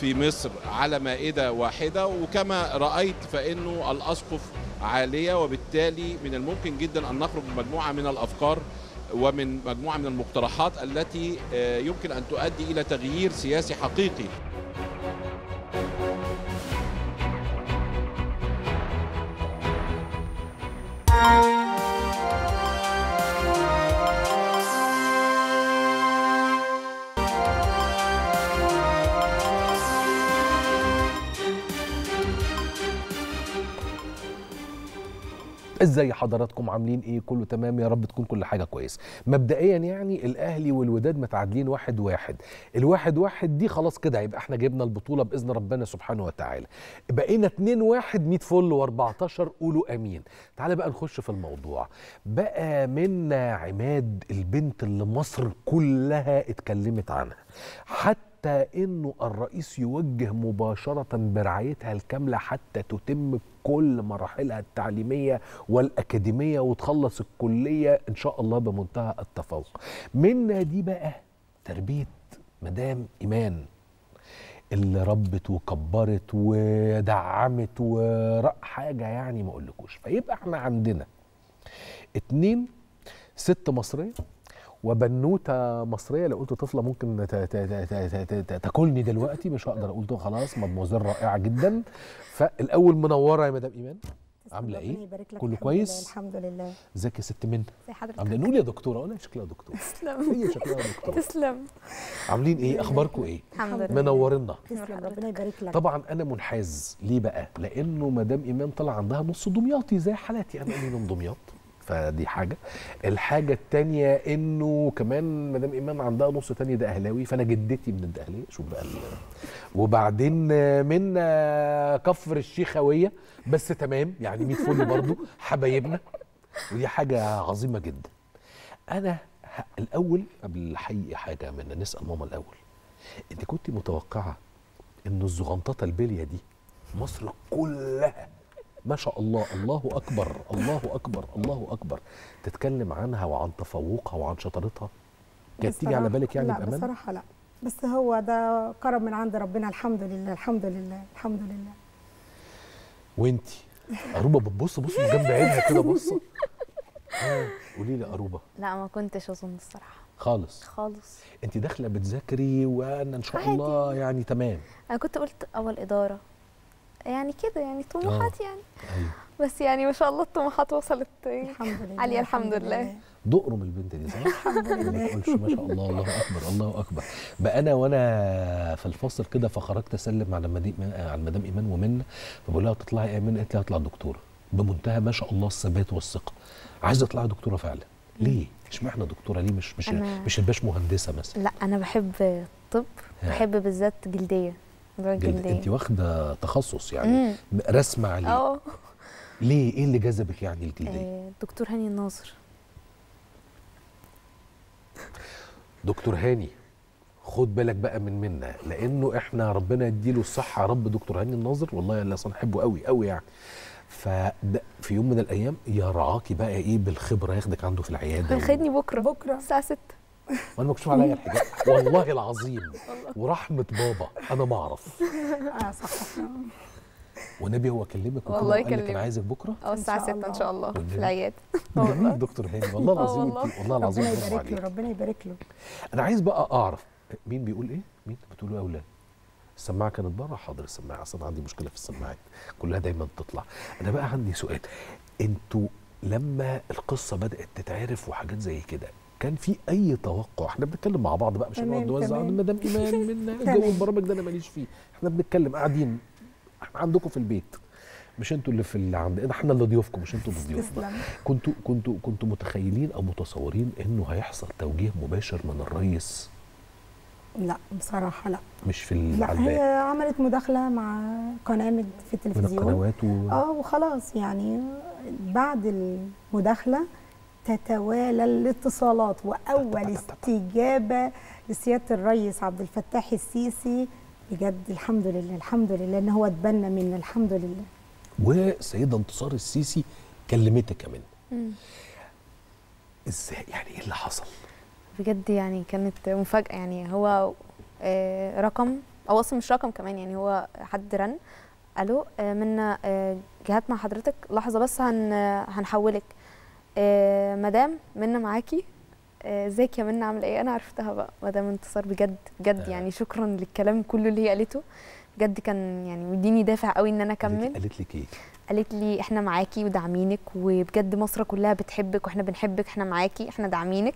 في مصر على مائده واحده وكما رايت فانه الاسقف عاليه وبالتالي من الممكن جدا ان نخرج بمجموعه من الافكار ومن مجموعه من المقترحات التي آه، يمكن ان تؤدي الى تغيير سياسي حقيقي ازاي حضراتكم عاملين ايه كله تمام يا رب تكون كل حاجه كويسه مبدئيا يعني الاهلي والوداد متعادلين واحد واحد الواحد واحد دي خلاص كده هيبقى احنا جبنا البطوله باذن ربنا سبحانه وتعالى بقينا 2 واحد 100 فل و14 قولوا امين تعالى بقى نخش في الموضوع بقى منا عماد البنت اللي مصر كلها اتكلمت عنها حتى حتى انه الرئيس يوجه مباشره برعايتها الكامله حتى تتم كل مراحلها التعليميه والاكاديميه وتخلص الكليه ان شاء الله بمنتهى التفوق. منا دي بقى تربيه مدام ايمان اللي ربت وكبرت ودعمت ورق حاجه يعني ما اقولكوش فيبقى احنا عندنا اتنين ست مصريه وبنوته مصريه لو قلت طفله ممكن تاكلني دلوقتي مش هقدر اقول خلاص مدموزيل رائعه جدا فالاول منوره يا مدام ايمان عامله ايه كله كويس الحمد لله ازيك يا ست من؟ زي حضرتك نقول يا دكتوره وانا شكلها دكتور تسلم هي شكلها دكتور تسلم عاملين ايه اخباركم ايه الحمد لله منورنا تسلم ربنا يبارك لك طبعا انا منحاز ليه بقى لانه مدام ايمان طلع عندها نص دمياطي زي حالاتي انا قولي من دمياط فدي حاجه الحاجه الثانيه انه كمان مدام ايمان عندها نص تاني ده اهلاوي فانا جدتي من الدهلية شوف بقى وبعدين من كفر الشيخويه بس تمام يعني 100 فل برضه حبايبنا ودي حاجه عظيمه جدا انا الاول قبل الحقيقه حاجه من نسال ماما الاول انت كنت متوقعه ان الزغنططه البليه دي مصر كلها ما شاء الله الله أكبر الله أكبر الله أكبر تتكلم عنها وعن تفوقها وعن شطارتها كانت تيجي على بالك يعني لا بأمان؟ بصراحة لا بس هو ده كرم من عند ربنا الحمد لله الحمد لله الحمد لله وانتي أروبة بتبص بص من جنب عينها كده بصة <laughs> آه، قولي لي أروبة لا ما كنتش أظن الصراحة خالص خالص انت داخله بتذاكري وانا ان شاء عادي. الله يعني تمام انا كنت قلت اول اداره يعني كده يعني طموحات آه. يعني أيوه. بس يعني ما شاء الله الطموحات وصلت إيه. الحمد لله علي الحمد لله دقرم البنت دي صح؟ الحمد لله ما تقولش ما شاء الله الله اكبر الله اكبر بقى انا وانا في الفصل كده فخرجت اسلم على مدام على مدام ايمان ومن فبقول لها تطلعي ايه ايمان قالت لي هطلع دكتوره بمنتهى ما شاء الله الثبات والثقه عايزه اطلع دكتوره فعلا ليه؟ اشمعنى دكتوره ليه مش مش مش الباش مهندسه مثلا؟ لا انا بحب الطب آه. بحب بالذات جلديه راجل يعني انت واخده تخصص يعني مم. رسمه عليه اه ليه ايه اللي جذبك يعني الجلديه؟ آه، دكتور هاني الناصر دكتور هاني خد بالك بقى من منا لانه احنا ربنا يديله الصحه يا رب دكتور هاني الناظر والله لا حبه قوي قوي يعني ففي يوم من الايام يرعاكي بقى ايه بالخبره ياخدك عنده في العياده هياخدني بكره بكره الساعه 6 وانا مكشوف عليا الحجاب <laughs> والله العظيم <laughs> ورحمه بابا انا ما اعرف ونبي <laughs> آه، والنبي هو كلمك والله يكلمك انا عايزك بكره اه الساعه 6 ان شاء الله في العياد جميل دكتور هاني والله آه، العظيم والله العظيم ربنا يبارك له ربنا يبارك له انا عايز بقى اعرف مين بيقول ايه مين بتقول ايه اولاد السماعه كانت بره حاضر السماعه اصلا عندي مشكله في السماعات كلها دايما بتطلع انا بقى عندي سؤال انتوا لما القصه بدات تتعرف وحاجات زي كده كان في اي توقع احنا بنتكلم مع بعض بقى مش هنقعد نوزع مدام ايمان من <laughs> جو البرامج ده انا ماليش فيه احنا بنتكلم قاعدين احنا عندكم في البيت مش انتوا اللي في اللي عند احنا اللي ضيوفكم مش انتوا اللي ضيوفنا كنتوا كنتوا كنتوا متخيلين او متصورين انه هيحصل توجيه مباشر من الرئيس لا بصراحة لا مش في لا هي عملت مداخلة مع قناة في التلفزيون من القنوات و... اه وخلاص يعني بعد المداخلة تتوالى الاتصالات واول استجابه لسياده الرئيس عبد الفتاح السيسي بجد الحمد لله الحمد لله ان هو اتبنى منا الحمد لله وسيده انتصار السيسي كلمتك كمان ازاي يعني ايه اللي حصل بجد يعني كانت مفاجاه يعني هو آه، رقم او اصلا مش رقم كمان يعني هو حد رن الو آه، من آه، جهات مع حضرتك لحظه بس هن هنحولك آه مدام منى معاكي آه، ازيك آه يا منى عامله ايه انا عرفتها بقى مدام انتصار بجد بجد آه. يعني شكرا للكلام كله اللي هي قالته بجد كان يعني مديني دافع قوي ان انا اكمل قالت لك ايه قالت لي احنا معاكي وداعمينك وبجد مصر كلها بتحبك واحنا بنحبك احنا معاكي احنا داعمينك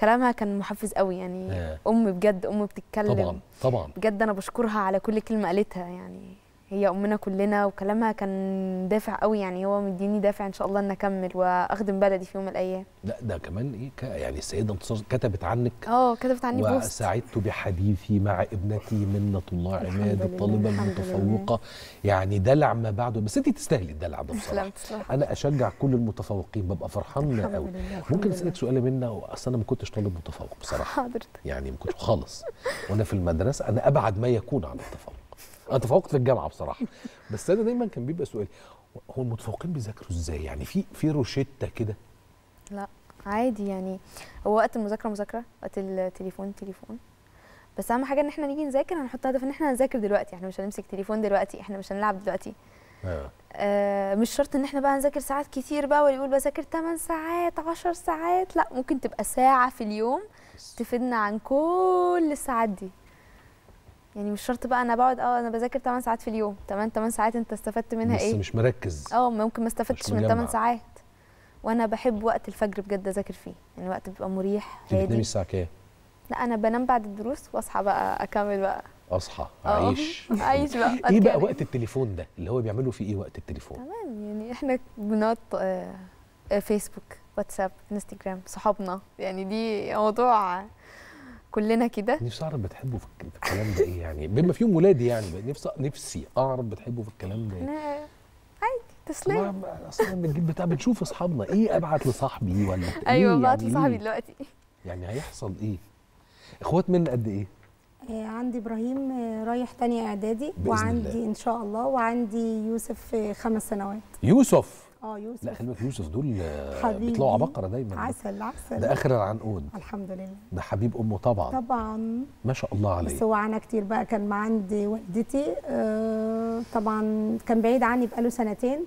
كلامها كان محفز قوي يعني آه. ام بجد ام بتتكلم طبعا طبعا بجد انا بشكرها على كل كلمه قالتها يعني هي امنا كلنا وكلامها كان دافع قوي يعني هو مديني دافع ان شاء الله ان اكمل واخدم بلدي في يوم من الايام لا ده كمان ايه ك... يعني السيده انتصار كتبت عنك اه كتبت عني بوست وسعدت بحديثي مع ابنتي منة الله عماد الطالبه المتفوقه يعني دلع ما بعده بس انت تستاهلي الدلع ده بصراحه انا اشجع كل المتفوقين ببقى فرحان قوي ممكن اسالك سؤال منا اصل انا ما كنتش طالب متفوق بصراحه حضرتك يعني ما كنتش خالص وانا في المدرسه انا ابعد ما يكون عن التفوق انا تفوقت في الجامعه بصراحه <laughs> بس انا دايما كان بيبقى سؤالي هو المتفوقين بيذاكروا ازاي يعني في في روشته كده لا عادي يعني هو وقت المذاكره مذاكره وقت التليفون تليفون بس اهم حاجه ان احنا نيجي نذاكر هنحط هدف ان احنا هنذاكر دلوقتي احنا مش هنمسك تليفون دلوقتي احنا مش هنلعب دلوقتي آه. آه مش شرط ان احنا بقى نذاكر ساعات كتير بقى واللي يقول بذاكر 8 ساعات 10 ساعات لا ممكن تبقى ساعه في اليوم تفيدنا عن كل الساعات دي يعني مش شرط بقى انا بقعد اه انا بذاكر 8 ساعات في اليوم 8 8 ساعات انت استفدت منها ايه بس مش مركز اه ممكن ما استفدتش من 8 ساعات وانا بحب وقت الفجر بجد اذاكر فيه يعني وقت بيبقى مريح هادي بتنامي الساعه كام لا انا بنام بعد الدروس واصحى بقى اكمل بقى اصحى آه، اعيش <laughs> اعيش بقى <laughs> ايه بقى وقت التليفون ده اللي هو بيعملوا فيه ايه وقت التليفون تمام يعني احنا بنط فيسبوك آه، آه، واتساب انستجرام صحابنا يعني دي موضوع كلنا كده نفسي اعرف بتحبوا في الكلام ده ايه يعني بما فيهم ولادي يعني نفسي نفسي اعرف بتحبوا في الكلام ده ايه تسلم اصلا بنجيب بتاع بنشوف اصحابنا ايه ابعت لصاحبي إيه ولا <laughs> ايوه إيه ابعت يعني لصاحبي دلوقتي يعني هيحصل ايه اخوات من قد ايه آه، عندي ابراهيم آه، رايح تاني اعدادي وعندي الله. ان شاء الله وعندي يوسف آه، خمس سنوات يوسف اه يوسف لا خلي يوسف دول آه، بيطلعوا عبقره دايما عسل عسل ده اخر العنقود الحمد لله ده حبيب امه طبعا طبعا ما شاء الله عليه بس هو عانى كتير بقى كان مع عندي والدتي آه طبعا كان بعيد عني بقاله سنتين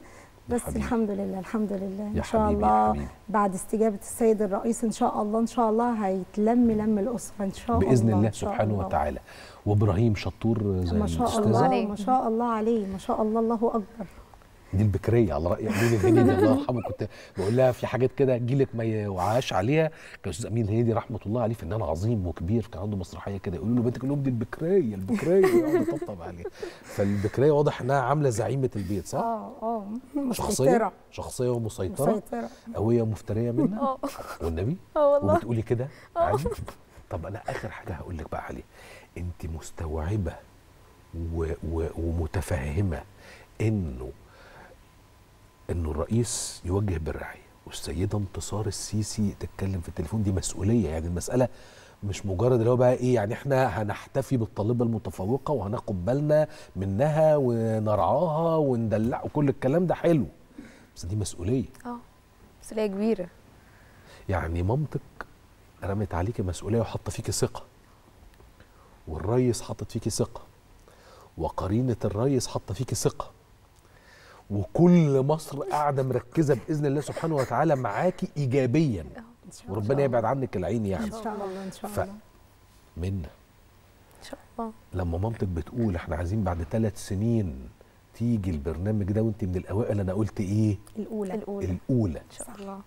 بس حبيبي. الحمد لله الحمد لله ان شاء الله بعد استجابه السيد الرئيس ان شاء الله ان شاء الله هيتلم لم الاسره ان شاء باذن الله, الله سبحانه الله. وتعالى وابراهيم شطور زي ما شاء الله ما شاء الله عليه ما شاء الله الله اكبر دي البكريه على راي امين الهنيدي الله <laughs> يرحمه كنت بقول لها في حاجات كده جيلك ما يوعاش عليها كان استاذ امين الهنيدي رحمه الله عليه فنان عظيم وكبير كان عنده مسرحيه كده يقولوا له بنتك لهم دي البكريه البكريه يقعد يطبطب عليها فالبكريه واضح انها عامله زعيمه البيت صح؟ اه اه شخصيه شخصيه ومسيطره مسيطره قويه ومفتريه منها اه والنبي <laughs> اه والله وبتقولي كده اه طب انا اخر حاجه هقول لك بقى عليها انت مستوعبه و... و... ومتفهمه انه انه الرئيس يوجه بالرعايه والسيده انتصار السيسي تتكلم في التليفون دي مسؤوليه يعني المساله مش مجرد اللي هو بقى ايه يعني احنا هنحتفي بالطالبه المتفوقه وهناخد بالنا منها ونرعاها وندلع وكل الكلام ده حلو بس دي مسؤوليه اه مسؤوليه كبيره يعني مامتك رمت عليكي مسؤوليه وحاطه فيكي ثقه والريس حطت فيكي ثقه وقرينه الريس حاطه فيكي ثقه وكل مصر قاعده مركزه باذن الله سبحانه وتعالى معاكي ايجابيا وربنا يبعد عنك العين يعني ان شاء الله ان شاء الله منا ان شاء الله لما مامتك بتقول احنا عايزين بعد ثلاث سنين تيجي البرنامج ده وانت من الاوائل انا قلت ايه الاولى الاولى الاولى ان شاء الله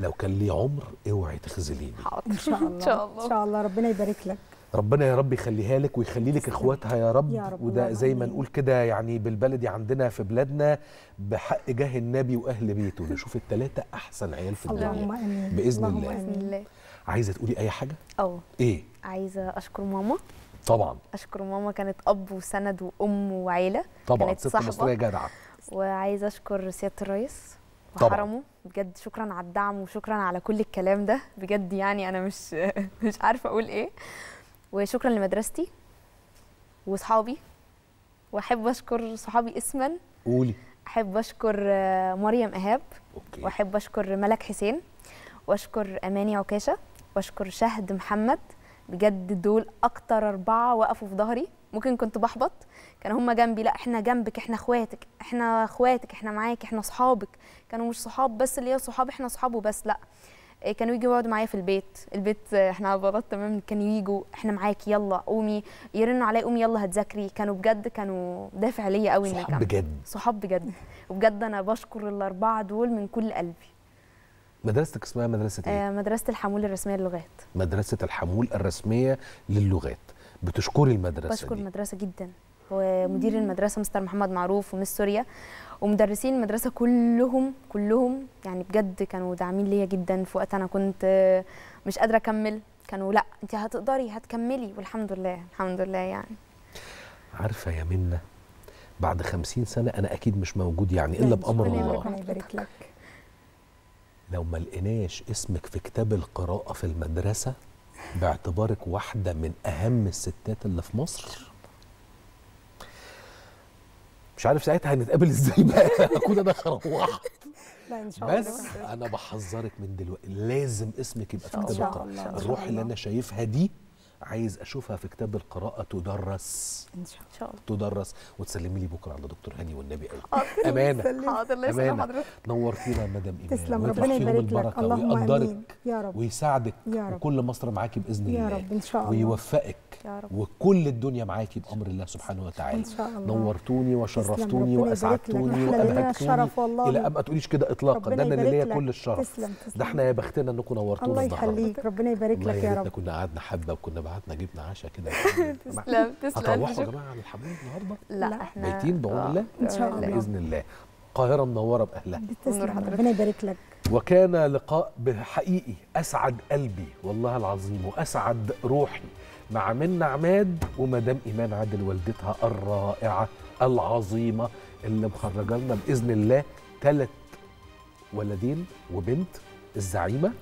لو كان لي عمر اوعي تخزليني حاضر ان شاء الله ان شاء الله ربنا يبارك لك ربنا يا رب يخليها لك ويخلي لك اخواتها يا رب, يا رب وده زي ما نقول كده يعني بالبلدي عندنا في بلادنا بحق جاه النبي واهل بيته نشوف الثلاثه احسن عيال في الدنيا اللهم باذن اللهم الله باذن الله عايزه تقولي اي حاجه اه ايه عايزه اشكر ماما طبعا اشكر ماما كانت اب وسند وام وعيله طبعا كانت ست مصريه جدعه وعايزه اشكر سياده الرئيس وحرمه بجد شكرا على الدعم وشكرا على كل الكلام ده بجد يعني انا مش <laughs> مش عارفه اقول ايه وشكرا لمدرستي وصحابي واحب اشكر صحابي اسما قولي احب اشكر آه، مريم اهاب أوكي. واحب اشكر ملك حسين واشكر اماني عكاشه واشكر شهد محمد بجد دول اكتر اربعه وقفوا في ظهري ممكن كنت بحبط كانوا هم جنبي لا احنا جنبك احنا اخواتك احنا اخواتك احنا معاك احنا صحابك كانوا مش صحاب بس اللي هي صحاب احنا صحابه بس لا إيه، كانوا يجوا يقعدوا معايا في البيت البيت آه، احنا على بلاط تمام كانوا يجوا احنا معاك يلا قومي يرنوا عليا قومي يلا هتذاكري كانوا بجد كانوا دافع ليا قوي صحاب بجد صحاب بجد وبجد انا بشكر الاربعه دول من كل قلبي مدرستك اسمها مدرسه ايه آه مدرسه الحمول الرسميه للغات مدرسه الحمول الرسميه للغات بتشكري المدرسه بشكر دي. المدرسه جدا ومدير المدرسه مستر محمد معروف ومس سوريا ومدرسين المدرسه كلهم كلهم يعني بجد كانوا داعمين ليا جدا في وقت انا كنت مش قادره اكمل كانوا لا انت هتقدري هتكملي والحمد لله الحمد لله يعني عارفه يا منى بعد خمسين سنه انا اكيد مش موجود يعني الا بامر الله ربنا يبارك لك لو ما لقيناش اسمك في كتاب القراءه في المدرسه باعتبارك واحده من اهم الستات اللي في مصر مش عارف ساعتها هنتقابل ازاي بقى <laughs> اكون انا خروحت لا ان شاء الله بس انا بحذرك من دلوقتي لازم اسمك يبقى في كتاب الروح اللي انا شايفها دي عايز اشوفها في كتاب القراءه تدرس ان شاء الله تدرس وتسلمي لي بكره على دكتور هاني والنبي قوي امانه حاضر الله يسلم حضرتك نورتينا يا مدام ايمان تسلم ربنا يبارك لك اللهم ويقدرك يا رب ويساعدك يا رب وكل مصر معاكي باذن الله يا رب ان شاء الله ويوفقك يا رب وكل الدنيا معاكي بامر الله سبحانه وتعالى ان شاء الله نورتوني وشرفتوني واسعدتوني وابهجتوني الى ما تقوليش كده اطلاقا ده انا اللي ليا كل الشرف ده احنا يا بختنا انكم نورتونا الله يخليك ربنا يبارك لك يا رب كنا قعدنا حبه وكنا بعتنا جبنا عشاء كده تسلم <laughs> تسلم هتروحوا يا جماعه على الحمام النهارده؟ لا احنا ميتين بعون الله ان شاء الله باذن الله القاهره منوره باهلها بالتسليم ربنا يبارك لك وكان لقاء حقيقي اسعد قلبي والله العظيم واسعد روحي مع منى عماد ومدام ايمان عادل والدتها الرائعه العظيمه اللي مخرجه لنا باذن الله ثلاث ولدين وبنت الزعيمه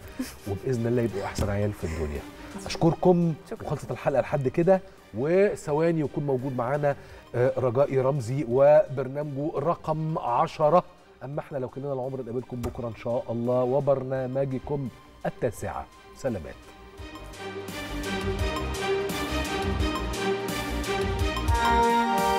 وباذن الله يبقوا احسن عيال في الدنيا اشكركم وخلصت الحلقه لحد كده وثواني يكون موجود معانا آه، رجائي رمزي وبرنامجه رقم 10 اما احنا لو كلنا العمر نقابلكم بكره ان شاء الله وبرنامجكم التاسعه سلامات Thank you.